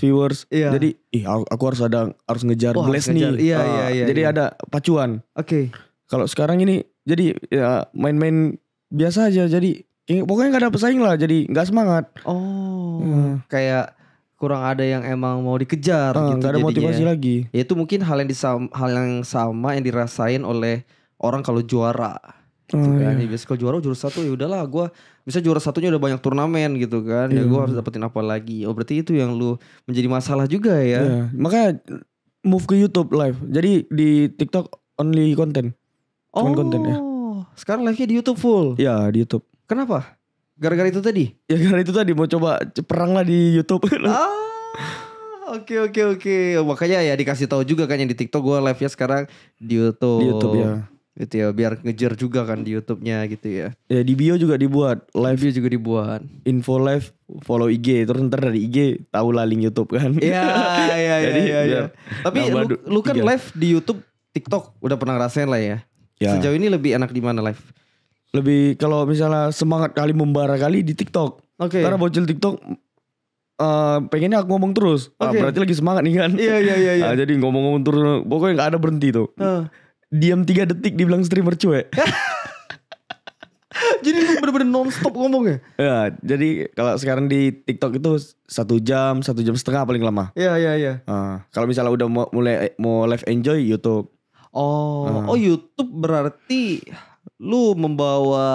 viewers. Iya. Jadi, ih aku harus ada harus ngejar oh, bless nih. Iya, uh, iya, iya, jadi iya. ada pacuan. Oke. Okay. Kalau sekarang ini jadi ya main-main biasa aja. Jadi pokoknya nggak ada pesaing lah. Jadi nggak semangat. Oh. Hmm. Kayak kurang ada yang emang mau dikejar uh, gitu. Gak ada jadinya. motivasi lagi. Ya itu mungkin hal yang disam, hal yang sama yang dirasain oleh orang kalau juara. Ah, gitu oh, kan. Iya. Ya, biasa kalau juara juara satu ya udahlah gue bisa juara satunya udah banyak turnamen gitu kan. Yeah. Ya gue iya. harus dapetin apa lagi. Oh berarti itu yang lu menjadi masalah juga ya. Yeah. Makanya move ke YouTube live. Jadi di TikTok only konten. Oh. konten ya. Sekarang live-nya di YouTube full. Ya, di YouTube. Kenapa? Gara-gara itu tadi? Ya gara gara itu tadi mau coba perang lah di YouTube. ah, oke oke oke. Makanya ya dikasih tahu juga kan yang di TikTok gue live ya sekarang di YouTube. Di YouTube ya. Gitu ya, biar ngejar juga kan di YouTube-nya gitu ya. Ya di bio juga dibuat, live bio juga dibuat. Info live, follow IG, terus ntar dari IG tahu lah link YouTube kan. Iya iya iya, iya iya. Ya, Tapi lu, lu kan live di YouTube, TikTok udah pernah ngerasain lah ya. ya. Sejauh ini lebih enak di mana live? lebih kalau misalnya semangat kali membara kali di TikTok. Oke. Okay. Karena bocil TikTok Uh, pengennya aku ngomong terus. Ah, okay. Uh, berarti lagi semangat nih kan. Iya iya iya. iya. Ah, jadi ngomong-ngomong terus pokoknya nggak ada berhenti tuh. Uh. Diam tiga detik dibilang streamer cuek. jadi lu bener-bener nonstop ngomong ya? ya, jadi kalau sekarang di TikTok itu satu jam, satu jam setengah paling lama. Iya iya iya. Uh, kalau misalnya udah mau mulai mau live enjoy YouTube. Oh, uh. oh YouTube berarti lu membawa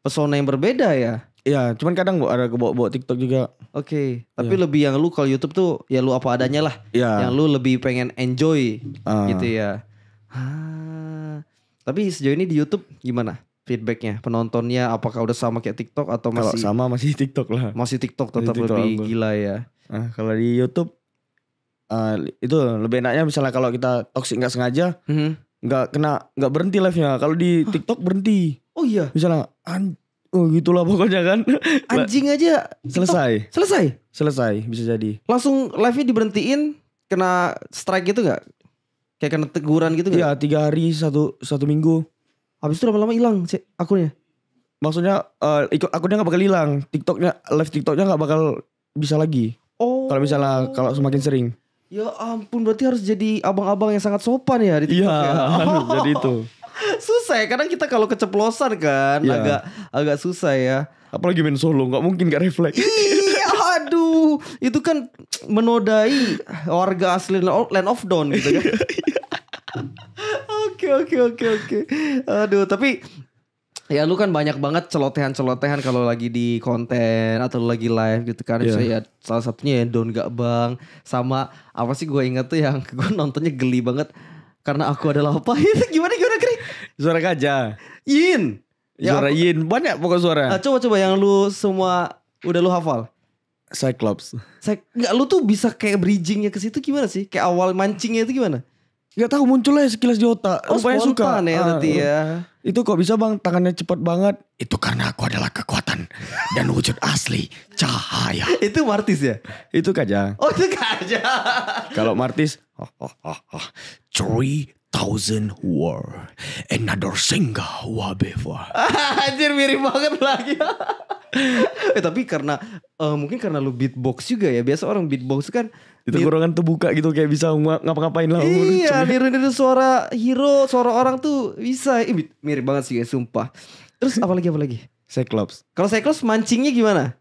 pesona yang berbeda ya. Iya, cuman kadang gua ada bawa, bawa TikTok juga. Oke, okay. tapi ya. lebih yang lu kalau YouTube tuh ya lu apa adanya lah. Ya. Yang lu lebih pengen enjoy uh. gitu ya. Ah. Tapi sejauh ini di YouTube gimana feedbacknya? Penontonnya apakah udah sama kayak TikTok atau masih? Kalau sama masih TikTok lah. Masih TikTok tetap masih TikTok lebih aku. gila ya. Nah, kalau di YouTube uh, itu lebih enaknya misalnya kalau kita toxic nggak sengaja, mm -hmm nggak kena nggak berhenti live-nya. Kalau di TikTok berhenti. Oh iya. Misalnya an Oh gitulah pokoknya kan. Anjing aja TikTok. selesai. Selesai. Selesai bisa jadi. Langsung live-nya diberhentiin kena strike gitu nggak? Kayak kena teguran gitu nggak? Iya tiga hari satu satu minggu. Habis itu lama-lama hilang -lama akunnya. Maksudnya uh, akunnya nggak bakal hilang. TikToknya live TikToknya nggak bakal bisa lagi. Oh. Kalau misalnya kalau semakin sering. Ya ampun berarti harus jadi abang-abang yang sangat sopan ya di TikTok iya, ya. ya. Oh. Jadi itu. susah ya karena kita kalau keceplosan kan ya. agak agak susah ya. Apalagi main solo nggak mungkin gak refleks. Iya aduh itu kan menodai warga asli land of Dawn gitu kan. Oke oke oke oke. Aduh tapi Ya lu kan banyak banget celotehan-celotehan kalau lagi di konten atau lagi live gitu kan. Yeah. Misalnya ya salah satunya ya Don Gak Bang sama apa sih gue inget tuh yang gue nontonnya geli banget karena aku adalah apa itu gimana gimana Kri? Suara gajah. Yin. Ya, suara aku, Yin banyak pokok suara. coba ah, coba coba yang lu semua udah lu hafal. Cyclops. Cyc Enggak lu tuh bisa kayak bridgingnya ke situ gimana sih? Kayak awal mancingnya itu gimana? Gak tahu muncul aja sekilas di otak. Oh, Rupanya spontan suka. ya berarti uh, ya. Itu kok bisa bang tangannya cepat banget? Itu karena aku adalah kekuatan dan wujud asli cahaya. itu Martis ya? Itu Kajang. Oh itu Kajang. Kalau Martis, oh, oh, oh, oh. three, Thousand War, Another Singa Wabewa. Anjir mirip banget lagi. eh tapi karena uh, mungkin karena lu beatbox juga ya. Biasa orang beatbox kan itu kurangan terbuka gitu kayak bisa ngapa-ngapain lah. Iya, niru-niru suara hero, suara orang tuh bisa. Ih, eh, mirip banget sih guys, sumpah. Terus apa lagi apa lagi? Cyclops. Kalau Cyclops mancingnya gimana?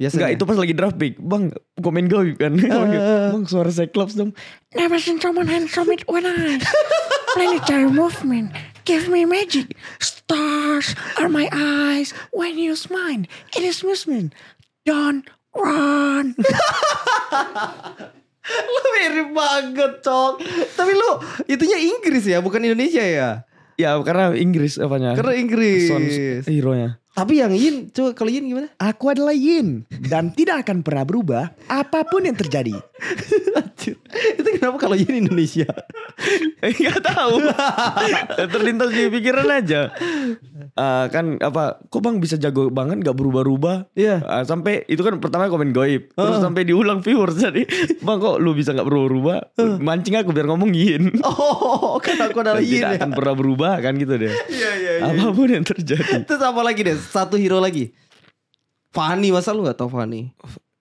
Biasanya. Enggak, itu pas lagi draft pick. Bang, komen gue kan. Uh, bang, suara Cyclops dong. Never seen someone handsome it when I... Planetary movement. Give me magic. Stars are my eyes. When you smile, it is movement. Don't run. lu mirip banget, Cok. Tapi lu itunya Inggris ya, bukan Indonesia ya? Ya, karena Inggris apanya. Karena Inggris. hero-nya. Tapi yang Yin, coba kalau Yin gimana? Aku adalah Yin dan tidak akan pernah berubah apapun yang terjadi. Anjir. Itu kenapa kalau Yin Indonesia? Enggak eh, tahu. Terlintas di pikiran aja. Uh, kan apa kok bang bisa jago banget gak berubah-ubah Iya yeah. uh, sampai itu kan pertama komen goib uh. terus sampai diulang viewers jadi bang kok lu bisa gak berubah-ubah uh. mancing aku biar ngomong yin oh karena aku adalah yin tidak ya. akan pernah berubah kan gitu deh iya iya iya apapun yang terjadi terus apa lagi deh satu hero lagi Fani masa lu gak tau Fani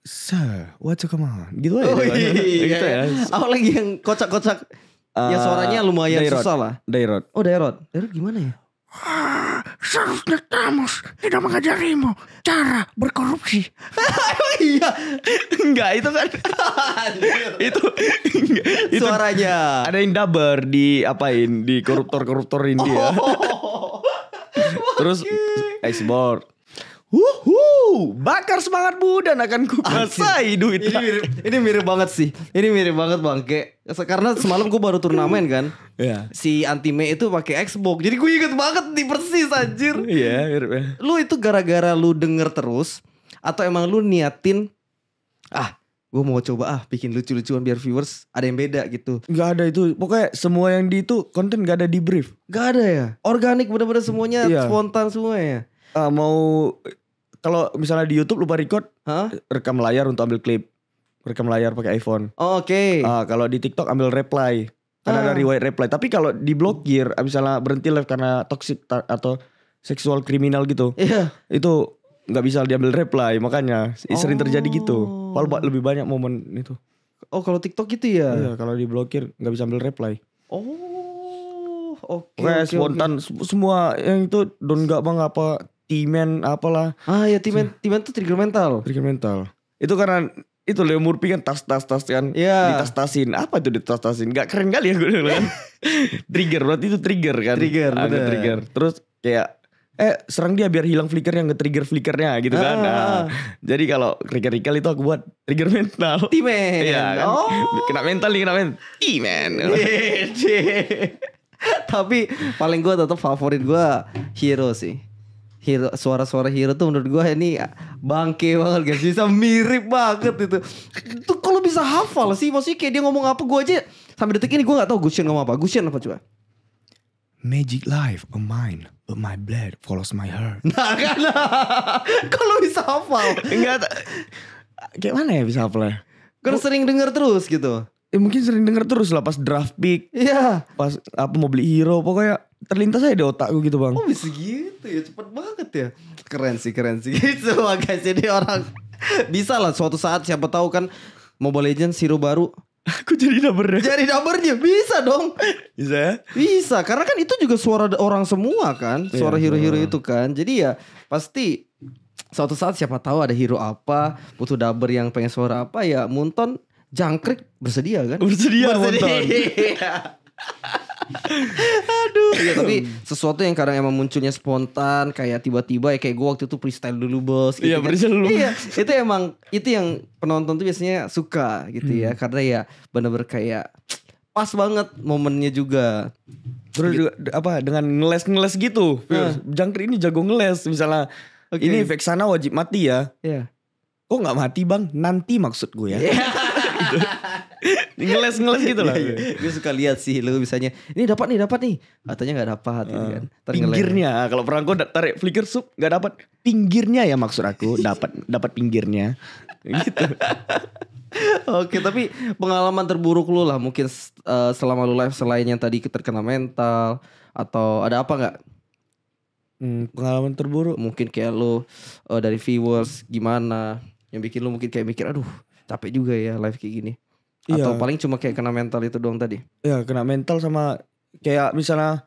Sir, what's come on? Gitu ya. Oh, iya, kan. iya, gitu ya. Awal lagi yang kocak-kocak. Uh, ya eh, suaranya lumayan dayrod. susah lah. Daerot. Oh daerot. Daerot gimana ya? Ah, seharusnya Thanos tidak mengajarimu cara berkorupsi. oh, iya, enggak itu kan. itu itu, suaranya. Ada yang dabar di apain di koruptor koruptor dia. oh, Terus export Wuhu, bakar semangatmu dan akan kukuasai duit. Ini mirip, ini mirip banget sih. Ini mirip banget bangke. Karena semalam gue baru turnamen kan. Yeah. Si Antime itu pakai Xbox. Jadi gue inget banget nih persis anjir. Iya, mirip. Ya. Lu itu gara-gara lu denger terus atau emang lu niatin ah gue mau coba ah bikin lucu-lucuan biar viewers ada yang beda gitu. Gak ada itu, pokoknya semua yang di itu konten gak ada di brief. Gak ada ya, organik bener-bener semuanya iya. spontan ya Uh, mau kalau misalnya di YouTube lupa record, huh? rekam layar untuk ambil klip, rekam layar pakai iPhone. Oh, Oke. Okay. Uh, kalau di TikTok ambil reply, karena ah. ada riwayat reply. Tapi kalau di diblokir, ah, misalnya berhenti live karena toxic atau seksual kriminal gitu, yeah. itu nggak bisa diambil reply, makanya oh. sering terjadi gitu. Kalau lebih banyak momen itu. Oh kalau TikTok gitu ya? Iya kalau diblokir nggak bisa ambil reply. Oh oke. Okay, okay, spontan okay. semua yang itu don nggak bang apa Timen apalah. Ah ya Timen, Timen tuh trigger mental. Trigger mental. Itu karena itu Leo Murphy kan tas tas tas kan yeah. ditas-tasin apa itu ditas-tasin gak keren kali ya gue dulu kan trigger berarti itu trigger kan trigger ada ah, bener. trigger terus kayak eh serang dia biar hilang flicker yang nge-trigger flickernya gitu kan? ah. kan. Nah, jadi kalau trigger recall itu aku buat trigger mental. Timen. Iya kan. Oh. Kena mental nih, kena mental. Timen. Iya, Tapi paling gue tetap favorit gue hero sih hero suara-suara hero tuh menurut gue ini bangke banget guys bisa mirip banget itu Tuh kalau bisa hafal sih maksudnya kayak dia ngomong apa gue aja sampai detik ini gue nggak tahu Gusian ngomong apa Gusian apa coba Magic life of mine, but my blood follows my heart. Nah kan, kalau bisa hafal. Enggak, kayak mana ya bisa hafal? Gue sering denger terus gitu ya mungkin sering denger terus lah pas draft pick. Iya. Pas apa mau beli hero pokoknya terlintas aja di otak gitu bang. Oh bisa gitu ya cepet banget ya. Keren sih keren sih gitu guys jadi orang bisa lah suatu saat siapa tahu kan Mobile Legends hero baru Aku jadi numbernya Jadi numbernya Bisa dong Bisa ya Bisa Karena kan itu juga suara orang semua kan iya, Suara hero-hero itu kan Jadi ya Pasti Suatu saat siapa tahu ada hero apa Butuh dubber yang pengen suara apa Ya Munton jangkrik bersedia kan? Bersedia, bersedia. Aduh. Ya, tapi sesuatu yang kadang emang munculnya spontan kayak tiba-tiba ya kayak gue waktu itu freestyle dulu bos. Gitu, iya kan? freestyle dulu. Iya itu emang itu yang penonton tuh biasanya suka gitu ya. hmm. ya karena ya bener-bener kayak pas banget momennya juga. Terus gitu. apa dengan ngeles-ngeles gitu. Ah. Jangkrik ini jago ngeles misalnya. Okay. Ini Vexana wajib mati ya. Iya. Yeah. Kok gak mati bang? Nanti maksud gue ya. Yeah gitu. Ngeles-ngeles gitu lah. Iya, iya. Gue suka lihat sih lu misalnya, ini dapat nih, dapat nih. Katanya nggak dapat gitu ah. kan. pinggirnya kalau perangko tarik flicker sup nggak dapat. Pinggirnya ya maksud aku, dapat dapat pinggirnya. gitu. Oke, tapi pengalaman terburuk lu lah mungkin uh, selama lu live selain yang tadi terkena mental atau ada apa nggak? Hmm, pengalaman terburuk mungkin kayak lu uh, dari viewers gimana yang bikin lu mungkin kayak mikir aduh capek juga ya live kayak gini. Iya. Atau paling cuma kayak kena mental itu doang tadi. Iya, kena mental sama kayak misalnya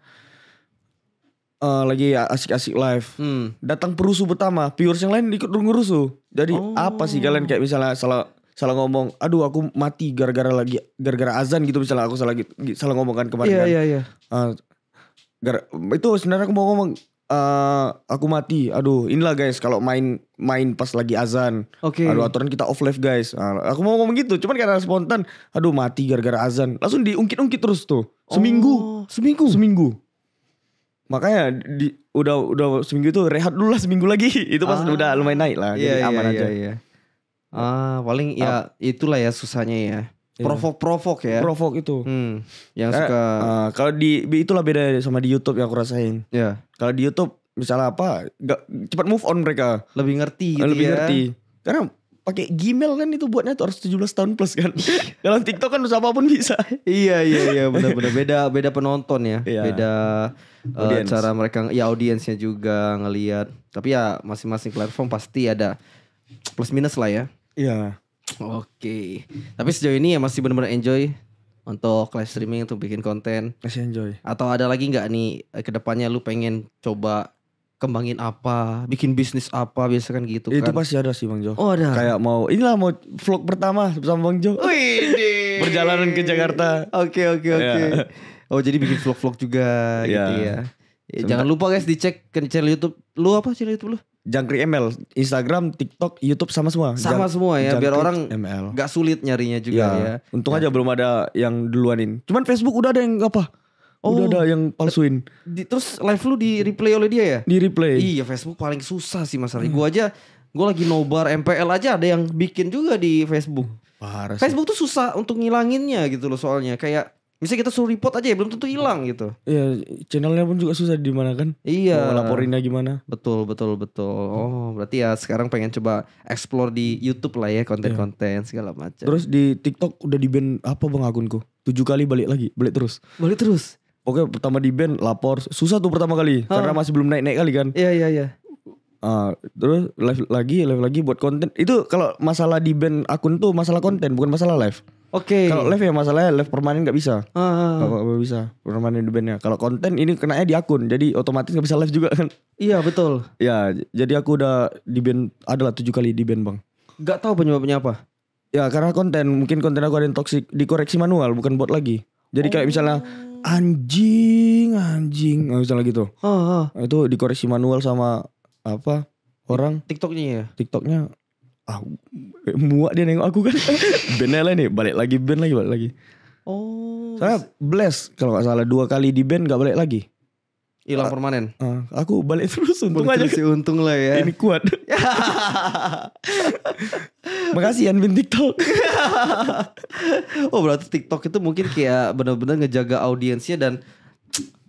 uh, lagi asik-asik live. Hmm. Datang perusuh pertama, viewers yang lain ikut ngerusuh. Jadi oh. apa sih kalian kayak misalnya salah salah ngomong, aduh aku mati gara-gara lagi gara-gara azan gitu misalnya aku salah gitu, salah ngomong kan kemarin yeah, kan. Iya, yeah, iya, yeah. iya. Uh, gara, itu sebenarnya aku mau ngomong uh, aku mati. Aduh, inilah guys kalau main main pas lagi azan. Okay. Aduh aturan kita off live guys. Nah, aku mau ngomong gitu, cuman karena spontan, aduh mati gara-gara azan. Langsung diungkit-ungkit terus tuh. Seminggu, oh, seminggu, seminggu. Makanya di udah udah seminggu itu rehat dulu lah seminggu lagi. itu pas ah, udah lumayan naik lah, yeah, jadi iya, iya, aman yeah, aja. Iya, yeah. Ah, paling ya ah. itulah ya susahnya ya. Iya. Provok-provok ya. Provok itu. Hmm. Yang eh, suka uh, kalau di itulah beda sama di YouTube yang aku rasain. Ya. Yeah. Kalau di YouTube misalnya apa gak, cepat move on mereka. Lebih ngerti gitu Lebih ya. ngerti. Karena pakai Gmail kan itu buatnya tuh harus 17 tahun plus kan. Dalam TikTok kan siapa pun bisa. iya iya iya benar-benar beda beda penonton ya. Yeah. Beda uh, cara mereka ya audiensnya juga ngelihat. Tapi ya masing-masing platform pasti ada plus minus lah ya. Iya. Oke. Tapi sejauh ini ya masih benar-benar enjoy untuk live streaming untuk bikin konten. Masih enjoy. Atau ada lagi nggak nih eh, kedepannya lu pengen coba kembangin apa, bikin bisnis apa, biasa kan gitu kan. Itu pasti ada sih Bang Jo. Oh ada. Kayak mau, inilah mau vlog pertama bersama Bang Jo. Wih, Perjalanan ke Jakarta. Oke, oke, iya. oke. Oh jadi bikin vlog-vlog juga iya. gitu ya. ya jangan lupa guys dicek ke channel YouTube. Lu apa channel YouTube lu? Jangkrik ML, Instagram, TikTok, YouTube sama semua. Sama Jang, semua ya, biar orang ML. gak sulit nyarinya juga ya. ya. Untung ya. aja belum ada yang duluanin. Cuman Facebook udah ada yang apa? Oh, udah ada oh. yang palsuin. Di, terus live lu di replay oleh dia ya? Di replay. Iya, Facebook paling susah sih masalahnya. Hmm. Gua aja gue lagi nobar MPL aja ada yang bikin juga di Facebook. Parah Facebook tuh susah untuk ngilanginnya gitu loh soalnya kayak Misalnya kita suruh report aja ya belum tentu hilang gitu. Iya, channelnya pun juga susah di mana kan? Iya. Mau laporinnya gimana? Betul, betul, betul. Oh, berarti ya sekarang pengen coba explore di YouTube lah ya konten-konten iya. segala macam. Terus di TikTok udah di ban apa bang akunku? Tujuh kali balik lagi, balik terus. Balik terus. Oke, pertama di ban lapor susah tuh pertama kali karena masih belum naik-naik kali kan? Iya, iya, iya. Uh, terus live lagi, live lagi buat konten. Itu kalau masalah di ban akun tuh masalah konten, bukan masalah live. Oke. Okay. Kalau live ya masalahnya live permanen nggak bisa. Ah. ah, ah. Gak, bisa permanen di bandnya. Kalau konten ini kena di akun, jadi otomatis nggak bisa live juga kan? Iya betul. Iya, jadi aku udah di band adalah tujuh kali di band bang. Gak tahu penyebabnya apa? Ya karena konten, mungkin konten aku ada yang toksik, dikoreksi manual bukan bot lagi. Jadi oh. kayak misalnya oh. anjing, anjing, nggak bisa lagi gitu. Ah, ah. Nah, itu dikoreksi manual sama apa? Orang. Tiktoknya ya? Tiktoknya ah muak dia nengok aku kan bandnya lain nih balik lagi band lagi balik lagi oh saya bless kalau gak salah dua kali di band gak balik lagi hilang uh, permanen uh, aku balik terus untung balik aja si untung lah ya ini kuat makasih Yan bin TikTok oh berarti TikTok itu mungkin kayak benar-benar ngejaga audiensnya dan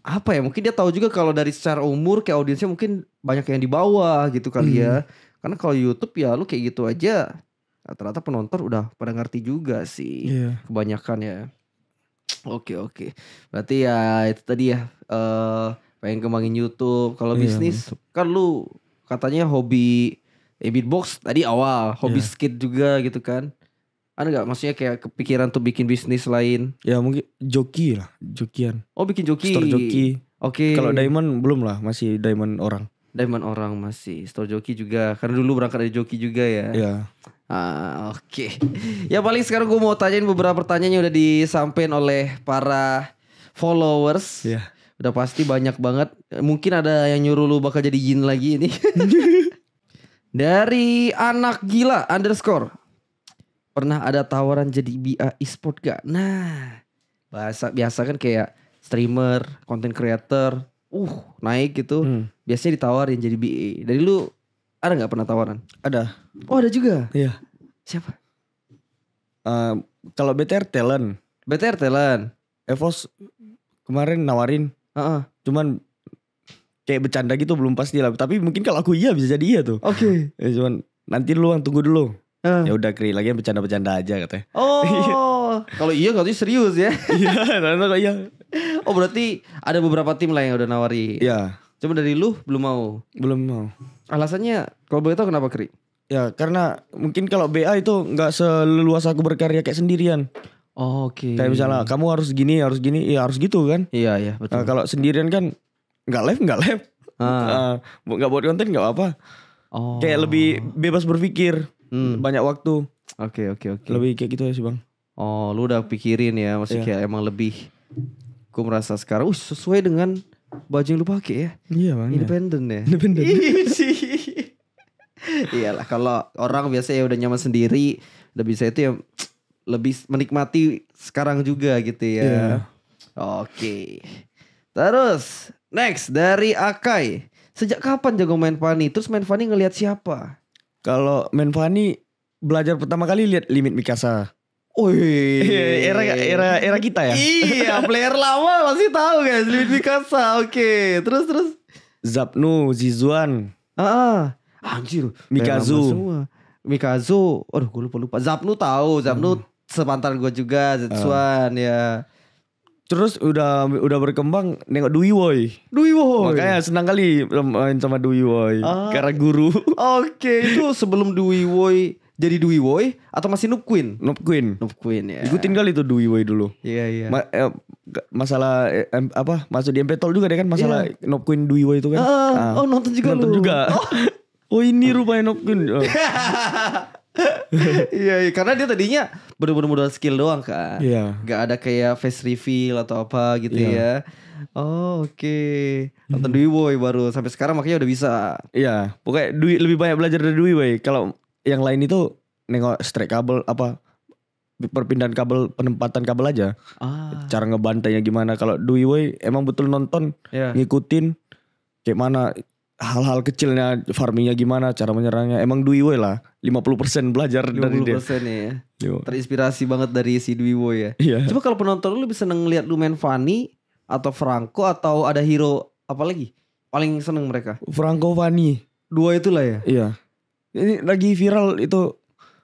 apa ya mungkin dia tahu juga kalau dari secara umur kayak audiensnya mungkin banyak yang di bawah gitu kali ya. hmm. ya karena kalau YouTube ya lu kayak gitu aja rata-rata penonton udah pada ngerti juga sih yeah. kebanyakan ya. Oke oke. Berarti ya itu tadi ya uh, pengen kembangin YouTube. Kalau iya, bisnis mantap. kan lu katanya hobi eh, beatbox tadi awal, hobi yeah. skate juga gitu kan. Ada nggak maksudnya kayak kepikiran tuh bikin bisnis lain? Ya mungkin joki lah, jokian. Oh bikin joki. Store joki. Oke. Okay. Kalau diamond belum lah, masih diamond orang. Diamond orang masih. Store joki juga. Karena dulu berangkat dari joki juga ya. Iya. Ah, oke. Okay. ya paling sekarang gue mau tanyain beberapa pertanyaan yang udah disampaikan oleh para followers. Iya. Udah pasti banyak banget. Mungkin ada yang nyuruh lu bakal jadi jin lagi ini. dari anak gila underscore. Pernah ada tawaran jadi BA e-sport gak? Nah, bahasa biasa kan kayak streamer, content creator, uh naik gitu hmm. biasanya ditawarin jadi BI dari lu ada nggak pernah tawaran ada oh ada juga iya siapa uh, kalau BTR talent BTR talent Evos kemarin nawarin uh-uh. cuman kayak bercanda gitu belum pasti lah tapi mungkin kalau aku iya bisa jadi iya tuh oke okay. Eh, ya, cuman nanti lu yang tunggu dulu uh. ya udah kri lagi yang bercanda-bercanda aja katanya oh kalau iya katanya serius ya. Iya, Kalau iya. oh berarti ada beberapa tim lah yang udah nawari. Ya. Cuma dari lu belum mau. Belum mau. Alasannya kalau boleh tahu kenapa Kri? Ya karena mungkin kalau BA itu nggak seluas aku berkarya kayak sendirian. Oh, Oke. Okay. Kayak misalnya kamu harus gini, harus gini, ya harus gitu kan? Iya iya betul. Nah, kalau sendirian kan nggak live nggak live, ah. uh, nggak buat konten nggak apa. Oh. Kayak lebih bebas berpikir, hmm. banyak waktu. Oke okay, oke okay, oke. Okay. Lebih kayak gitu ya sih bang. Oh lu udah pikirin ya, maksudnya yeah. kayak emang lebih gue merasa sekarang uh sesuai dengan baju yang lu pakai ya iya bang independen ya independen lah kalau orang biasa ya udah nyaman sendiri udah bisa itu ya lebih menikmati sekarang juga gitu ya yeah. oke terus next dari Akai sejak kapan jago main Fani terus main Fani ngelihat siapa kalau main Fani belajar pertama kali lihat limit Mikasa Wih, era era era kita ya. Iya, player lama pasti tahu guys, Louis Mikasa. Oke, okay. terus terus Zapnu, Zizuan. Ah, anjir, Mikazu. Mikazu, aduh gue lupa lupa. Zapnu tahu, Zapnu hmm. sepantar gue juga, Zizuan uh. ya. Terus udah udah berkembang nengok Dwi Woy. Dwi Woy. Makanya senang kali main sama Dwi Woy. Ah. Karena guru. Oke, okay. itu sebelum Dwi Woy jadi Dewi Boy atau masih Noob Queen? Noob Queen. Noob Queen ya. Ikutin kali itu Dewi Boy dulu. Iya iya. Ma eh, masalah eh, apa? Masuk di MP Tol juga deh kan masalah yeah. Noob Queen Dewi Boy itu kan. Uh, ah. Oh nonton juga nonton lu. Nonton juga. Oh. oh ini rupanya Noob Queen. Oh. iya, iya karena dia tadinya bener-bener modal skill doang kan. Iya. Yeah. Gak ada kayak face reveal atau apa gitu yeah. ya. Oh oke. Okay. Nonton mhm. Dewi Boy baru sampai sekarang makanya udah bisa. Iya. Pokoknya Dwi lebih banyak belajar dari Dewi Boy. Kalau yang lain itu nengok straight kabel apa perpindahan kabel penempatan kabel aja ah. cara ngebantainya gimana kalau Dwi Wei emang betul nonton yeah. ngikutin kayak mana hal-hal kecilnya farmingnya gimana cara menyerangnya emang Dwi Wei lah 50% belajar 50% dari dia ya terinspirasi banget dari si Dwi Wei ya yeah. coba kalau penonton lu bisa seneng lihat lu main Fanny atau Franco atau ada hero apa lagi paling seneng mereka Franco Fanny dua itulah ya iya ini lagi viral itu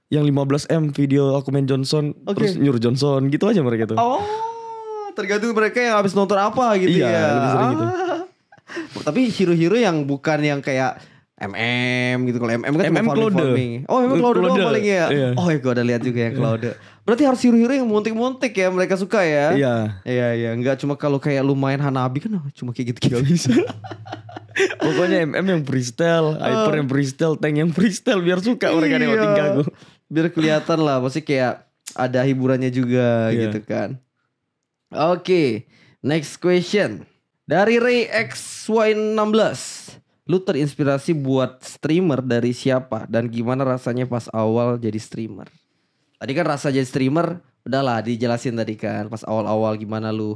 yang 15M video aku main Johnson okay. terus nyur Johnson gitu aja mereka tuh. Oh, tergantung mereka yang habis nonton apa gitu iya, ya. Lebih sering gitu. ah. gitu. Tapi hero-hero yang bukan yang kayak MM gitu kalau MM kan MM cuma farming. Oh, MM Claude doang paling ya. Iya. Oh, ya gue udah lihat juga yang iya. Claude. Berarti harus hero-hero yang muntik-muntik ya mereka suka ya. Iya. Iya iya, enggak cuma kalau kayak lumayan Hanabi kan cuma kayak gitu-gitu bisa. Pokoknya MM yang freestyle, Hyper yang freestyle, Tank yang freestyle biar suka mereka iya. tinggal aku. Biar kelihatan lah, pasti kayak ada hiburannya juga iya. gitu kan. Oke, okay, next question. Dari Ray XY16. Lu terinspirasi buat streamer dari siapa dan gimana rasanya pas awal jadi streamer? Tadi kan rasa jadi streamer udahlah dijelasin tadi kan pas awal-awal gimana lu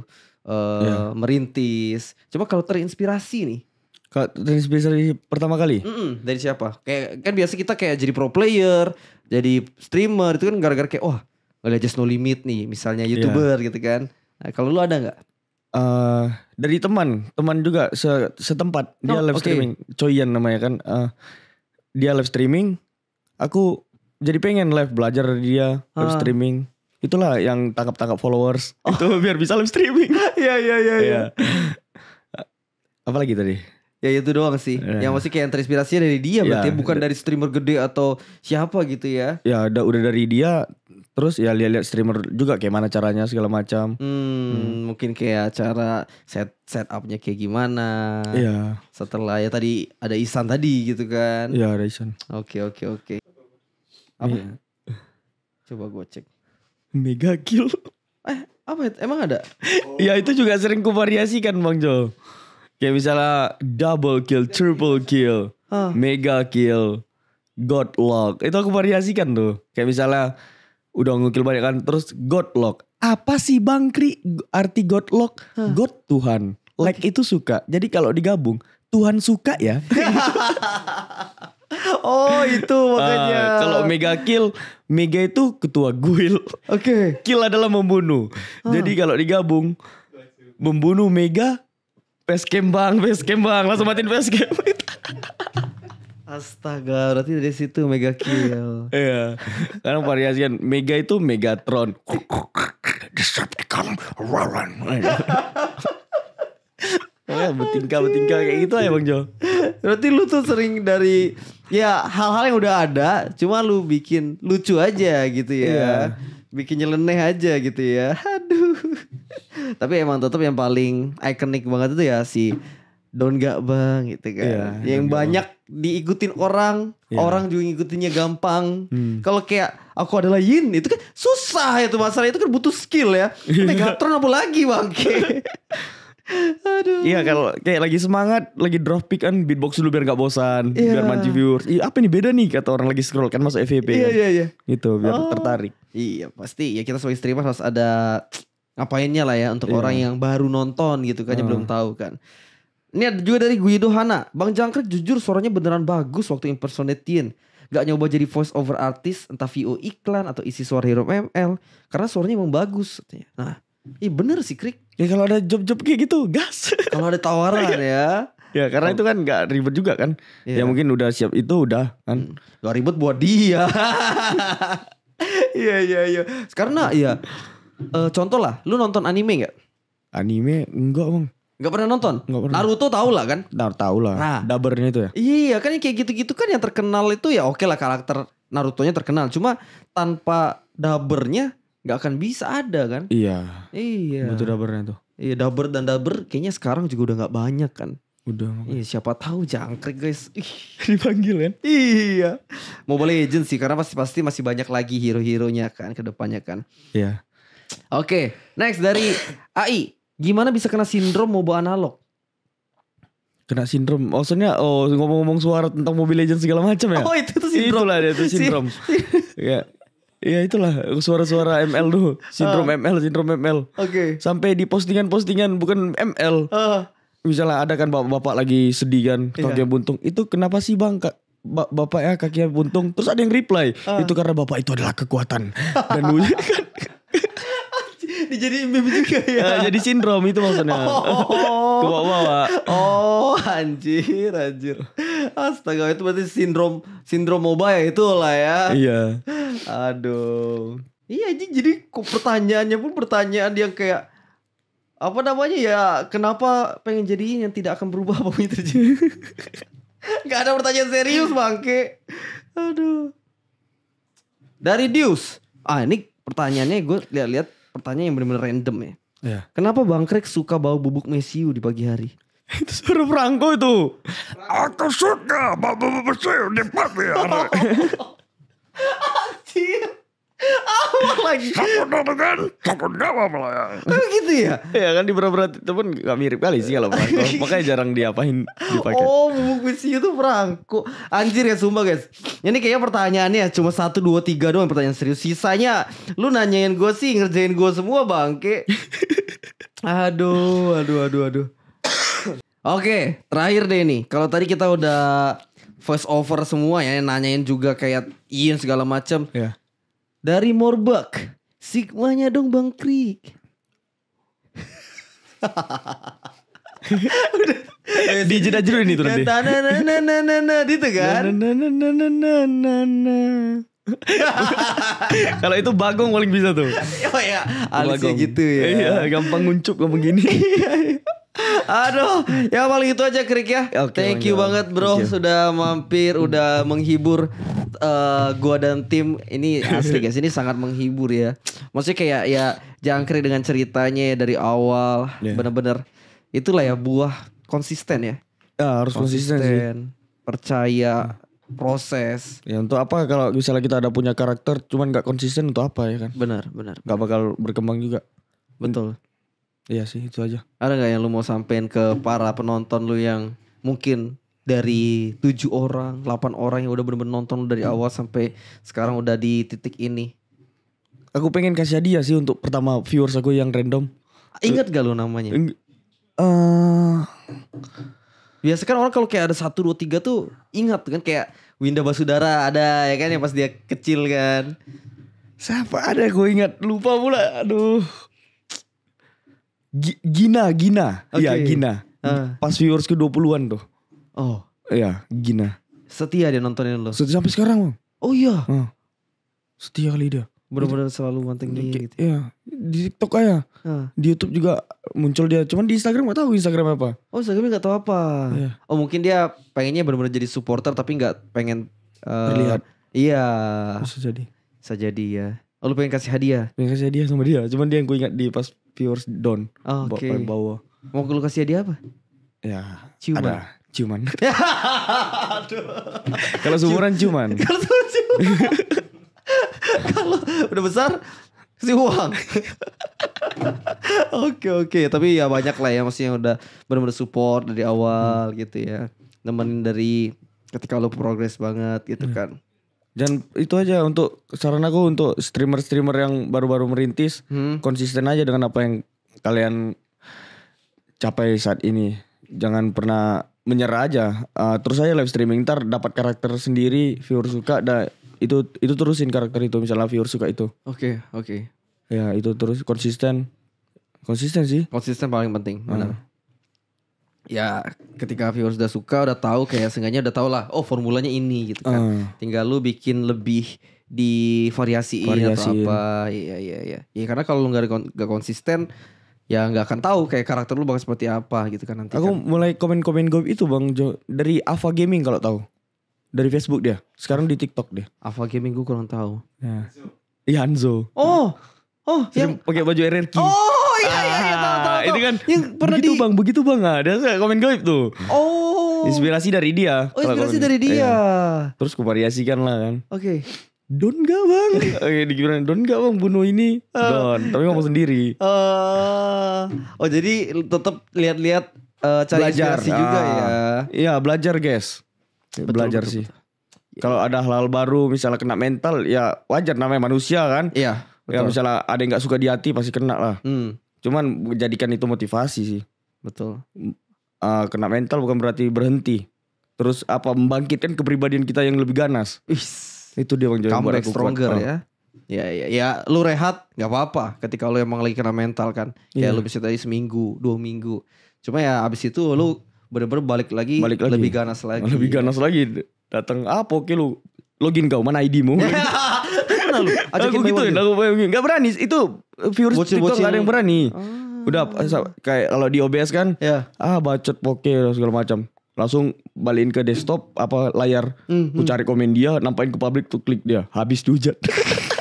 uh, eh, yeah. merintis. Coba kalau terinspirasi nih. kalau terinspirasi pertama kali? Mm -mm, dari siapa? Kayak kan biasa kita kayak jadi pro player, jadi streamer itu kan gara-gara kayak wah, oh, ada Just No Limit nih, misalnya iya. YouTuber yeah. gitu kan. Nah, kalau lu ada nggak? Uh, dari teman, teman juga se setempat. Dia oh, live okay. streaming. Choyan namanya kan. Uh, dia live streaming. Aku jadi pengen live belajar dari dia ah. live streaming itulah yang tangkap tangkap followers oh. itu biar bisa live streaming ya ya ya iya. ya apalagi tadi ya itu doang sih yeah. yang masih kayak yang terinspirasinya dari dia iya, berarti bukan iya. dari streamer gede atau siapa gitu ya ya udah udah dari dia terus ya lihat-lihat streamer juga kayak mana caranya segala macam hmm, hmm. mungkin kayak cara set set upnya kayak gimana ya setelah ya tadi ada Isan tadi gitu kan ya ada Isan oke oke oke apa? Iya. Coba gue cek. Mega kill. Eh, apa itu? Emang ada? Oh. ya itu juga sering variasikan Bang Jo. Kayak misalnya double kill, triple kill, huh. Ah. mega kill, god lock. Itu aku variasikan tuh. Kayak misalnya udah ngukil banyak kan terus god lock. Apa sih Bang Kri arti god lock? Huh. Ah. God Tuhan. Like okay. itu suka. Jadi kalau digabung Tuhan suka ya. oh itu makanya. Uh, kalau mega kill, mega itu ketua guild. Oke. Okay. Kill adalah membunuh. Ah. Jadi kalau digabung, membunuh mega, peskem bang, peskem bang, langsung matiin peskem. Astaga, berarti dari situ mega kill. iya. Karena variasian mega itu Megatron. Disrupt economy. Ya, betingkah betingkah kayak gitu ya Bang Jo. Berarti lu tuh sering dari ya hal-hal yang udah ada, cuma lu bikin lucu aja gitu ya. Yeah bikin nyeleneh aja gitu ya. Aduh. Tapi emang tetap yang paling ikonik banget itu ya si Don gak bang gitu kan. Yeah, yang banyak bang. diikutin orang, yeah. orang juga ngikutinnya gampang. Hmm. Kalau kayak aku adalah Yin itu kan susah ya tuh masalah itu kan butuh skill ya. Megatron apa lagi bang? Aduh. Iya kalau kayak lagi semangat, lagi drop pick kan beatbox dulu biar gak bosan, yeah. biar manji viewers. Iya apa nih beda nih kata orang lagi scroll kan masuk FVP Iya kan. iya iya. Gitu biar oh. tertarik. Iya pasti ya kita sebagai streamer harus ada ngapainnya lah ya untuk yeah. orang yang baru nonton gitu kan uh. belum tahu kan. Ini ada juga dari Guido Hana. Bang Jangkrik jujur suaranya beneran bagus waktu impersonatein. Gak nyoba jadi voice over artis entah VO iklan atau isi suara hero ML karena suaranya emang bagus. Nah, Ih bener sih Krik. Ya kalau ada job-job kayak gitu gas. Kalau ada tawaran iya. ya. Ya karena oh. itu kan gak ribet juga kan. Yeah. Ya iya. mungkin udah siap itu udah kan. Hmm. Gak ribet buat dia. Iya iya iya. Karena ya uh, contoh lah, lu nonton anime gak? Anime enggak bang. Gak pernah nonton? Gak pernah. Naruto tau lah kan? Naruto tau lah. Nah, Dabernya itu ya? Iya kan kayak gitu-gitu kan yang terkenal itu ya oke okay lah karakter Naruto-nya terkenal. Cuma tanpa dabernya nggak akan bisa ada kan? Iya. Iya. Butuh dabernya tuh. Iya daber dan daber kayaknya sekarang juga udah nggak banyak kan? Udah. Iya siapa tahu jangkrik guys. Dipanggil kan? Iya. Mobile Legends sih karena pasti pasti masih banyak lagi hero-heronya kan ke depannya kan. Iya. Oke, okay, next dari AI. Gimana bisa kena sindrom mobile analog? Kena sindrom. Maksudnya oh ngomong-ngomong suara tentang Mobile Legends segala macam ya? Oh, itu tuh sindrom. lah itu sindrom. Iya Iya itulah suara-suara ML tuh, sindrom uh. Ah. ML, sindrom ML. Oke. Okay. Sampai di postingan-postingan bukan ML. Uh. Ah. Misalnya ada kan bapak-bapak lagi sedih kan, iya. kakinya yeah. buntung. Itu kenapa sih bang? Kak? Ba bapak ya kakinya buntung. Terus ada yang reply, uh. itu karena bapak itu adalah kekuatan. Dan kan jadi meme juga ya. Uh, jadi sindrom itu maksudnya. Oh. oh, oh. Oh, anjir, anjir. Astaga, itu berarti sindrom sindrom mobile ya, itu lah ya. Iya. Aduh. Iya, jadi jadi pertanyaannya pun pertanyaan yang kayak apa namanya ya kenapa pengen jadi yang tidak akan berubah apa yang terjadi ada pertanyaan serius bangke aduh dari Deus ah ini pertanyaannya gue lihat-lihat pertanyaan yang benar-benar random ya. Yeah. Kenapa Bang Krek suka bau bubuk mesiu di pagi hari? itu suruh Franco itu. Aku suka bau bubuk mesiu di pagi hari. Apa lagi. Sakuna dengan Sakuna Malaya. Oh, gitu ya? Ya kan di berat-berat itu pun gak mirip kali sih kalau Franco. Makanya jarang diapain dipakai. Oh, bubuk besi itu Franco. Anjir ya sumpah guys. Ini kayaknya pertanyaannya ya, cuma 1 2 3 doang pertanyaan serius. Sisanya lu nanyain gue sih ngerjain gue semua bangke. aduh, aduh, aduh, aduh. Oke, terakhir deh nih. Kalau tadi kita udah voice over semua ya, nanyain juga kayak Ian segala macem. Yeah dari Morbak. Sigmanya dong Bang Krik. Udah. Di jeda dulu ini tuh nanti. Na na na na na na di tegar. Na na na na na na na. Kalau itu bagong paling bisa tuh. Oh ya, alisnya gitu ya. Iya, gampang nguncup gampang gini. Aduh, ya paling itu aja Krik ya. Okay, Thank you banget bro sudah mampir, udah menghibur uh, gua dan tim. Ini asli guys, ini sangat menghibur ya. Maksudnya kayak ya jangkrik dengan ceritanya ya dari awal, yeah. bener-bener itulah ya buah konsisten ya. Ya harus konsisten, konsisten sih. Percaya proses. Ya untuk apa kalau misalnya kita ada punya karakter cuman gak konsisten untuk apa ya kan? Benar, benar. Gak bakal berkembang juga. Betul. Iya sih itu aja. Ada nggak yang lu mau sampein ke para penonton lu yang mungkin dari tujuh orang, delapan orang yang udah bener-bener nonton lu dari awal sampai sekarang udah di titik ini? Aku pengen kasih hadiah sih untuk pertama viewers aku yang random. Ingat gak lu namanya? Eng uh... Biasa kan orang kalau kayak ada satu dua tiga tuh ingat kan kayak Winda Basudara ada ya kan yang pas dia kecil kan. Siapa ada gue ingat lupa pula aduh. Gina, Gina. Iya, okay. Gina. Uh. Pas viewers ke 20-an tuh. Oh. Iya, Gina. Setia dia nontonin lo. Setia sampai sekarang, Bang. Oh iya. Uh. Setia kali dia. Benar-benar selalu manteng dia gitu. Iya, di TikTok aja. Uh. Di YouTube juga muncul dia. Cuman di Instagram gak tahu Instagram apa. Oh, Instagram gak tahu apa. Iya. Oh, mungkin dia pengennya benar-benar jadi supporter tapi gak pengen uh, terlihat. Iya. Bisa jadi. Bisa jadi ya. Oh, lu pengen kasih hadiah? Pengen kasih hadiah sama dia. Cuman dia yang gue ingat di pas viewers down oh, okay. paling bawah mau lu kasih hadiah apa ya cuman ada cuman kalau seumuran cuman kalau udah besar kasih uang oke oke tapi ya banyak lah ya maksudnya udah benar-benar support dari awal hmm. gitu ya nemenin dari ketika lo progres banget gitu hmm. kan dan itu aja untuk saran aku untuk streamer-streamer yang baru-baru merintis hmm. konsisten aja dengan apa yang kalian capai saat ini. Jangan pernah menyerah aja. Uh, terus aja live streaming ntar dapat karakter sendiri, viewer suka dan itu itu terusin karakter itu misalnya viewer suka itu. Oke, okay, oke. Okay. Ya, itu terus konsisten. Konsisten sih. Konsisten paling penting. Mana? ya ketika viewers udah suka udah tahu kayak sengaja udah tau lah oh formulanya ini gitu kan uh. tinggal lu bikin lebih di variasi atau apa iya iya iya ya karena kalau lu nggak nggak konsisten ya nggak akan tahu kayak karakter lu bakal seperti apa gitu kan nanti aku kan. mulai komen-komen gue itu bang Jo dari Ava Gaming kalau tahu dari Facebook dia sekarang di TikTok dia Ava Gaming gue kurang tahu ya Yanzo iya, oh oh Sering yang pakai baju RRQ oh itu kan yang pernah begitu di... bang begitu bang ah. ada nah, komen gaib tuh oh inspirasi dari dia oh inspirasi dari dia ya. terus kuvariasikan lah kan oke okay. Don gak bang? Oke, gimana? Don gak bang bunuh ini? Eh. Don, tapi ngomong sendiri. Uh, oh jadi tetap lihat-lihat uh, cari belajar. inspirasi juga ah. ya. Iya belajar guys, betul, belajar betul, sih. Kalau ada hal-hal baru misalnya kena mental ya wajar namanya manusia kan. Iya. Ya, betul. Ya misalnya ada yang nggak suka di hati pasti kena lah. Hmm. Cuman jadikan itu motivasi sih. Betul. Uh, kena mental bukan berarti berhenti. Terus apa membangkitkan kepribadian kita yang lebih ganas. Is. Itu dia Bang Joy Comeback stronger kuat. ya. Ya, ya, ya, lu rehat nggak apa-apa ketika lu emang lagi kena mental kan. ya yeah. lu bisa tadi seminggu, dua minggu. Cuma ya abis itu lu bener-bener balik lagi, balik lagi, lebih ganas lagi. Lebih ganas lagi. Datang apa ah, oke lu login kau mana ID mu? Mana lu? aku gitu, aku Gak berani. Itu Viewers bocil, TikTok bocil. gak ada yang berani. Ah. Udah kayak kalau di OBS kan, yeah. ah bacot poke segala macam. Langsung balikin ke desktop apa layar, mm -hmm. ku hmm. cari komen dia, nampain ke publik tuh klik dia, habis dihujat.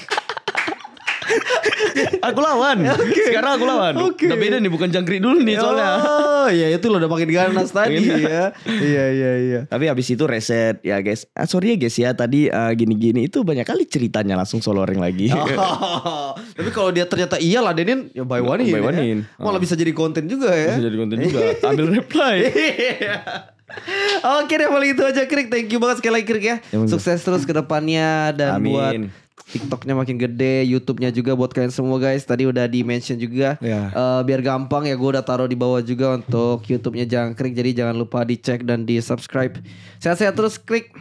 aku lawan. Okay. Sekarang aku lawan. Okay. Tapi ini nih bukan jangkrik dulu nih soalnya. Oh, iya itu lo udah makin ganas tadi ya. Iya iya iya. Tapi habis itu reset ya guys. Ah, sorry ya guys ya tadi ah, gini-gini uh, itu banyak kali ceritanya langsung soloring lagi. Oh, tapi kalau dia ternyata iya Denin, ya by one By one in. Ya. Malah ah. bisa jadi konten juga ya. Bisa jadi konten juga. Ambil reply. Iya. Oke deh paling itu aja Krik Thank you banget sekali lagi Krik ya, ya Sukses gitu. terus ke depannya Dan Amin. buat TikToknya makin gede, YouTube-nya juga buat kalian semua guys. Tadi udah di mention juga. Yeah. Iya. Uh, biar gampang ya, gue udah taruh di bawah juga untuk YouTube-nya jangan Jangkrik. Jadi jangan lupa dicek dan di subscribe. Sehat-sehat terus, klik.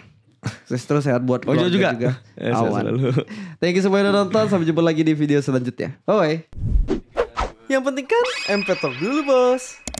Terus terus sehat buat Ojo oh, iya juga. juga. Ya, Awan. Thank you semuanya udah nonton. Sampai jumpa lagi di video selanjutnya. Bye bye. Yang penting kan MP Talk dulu bos.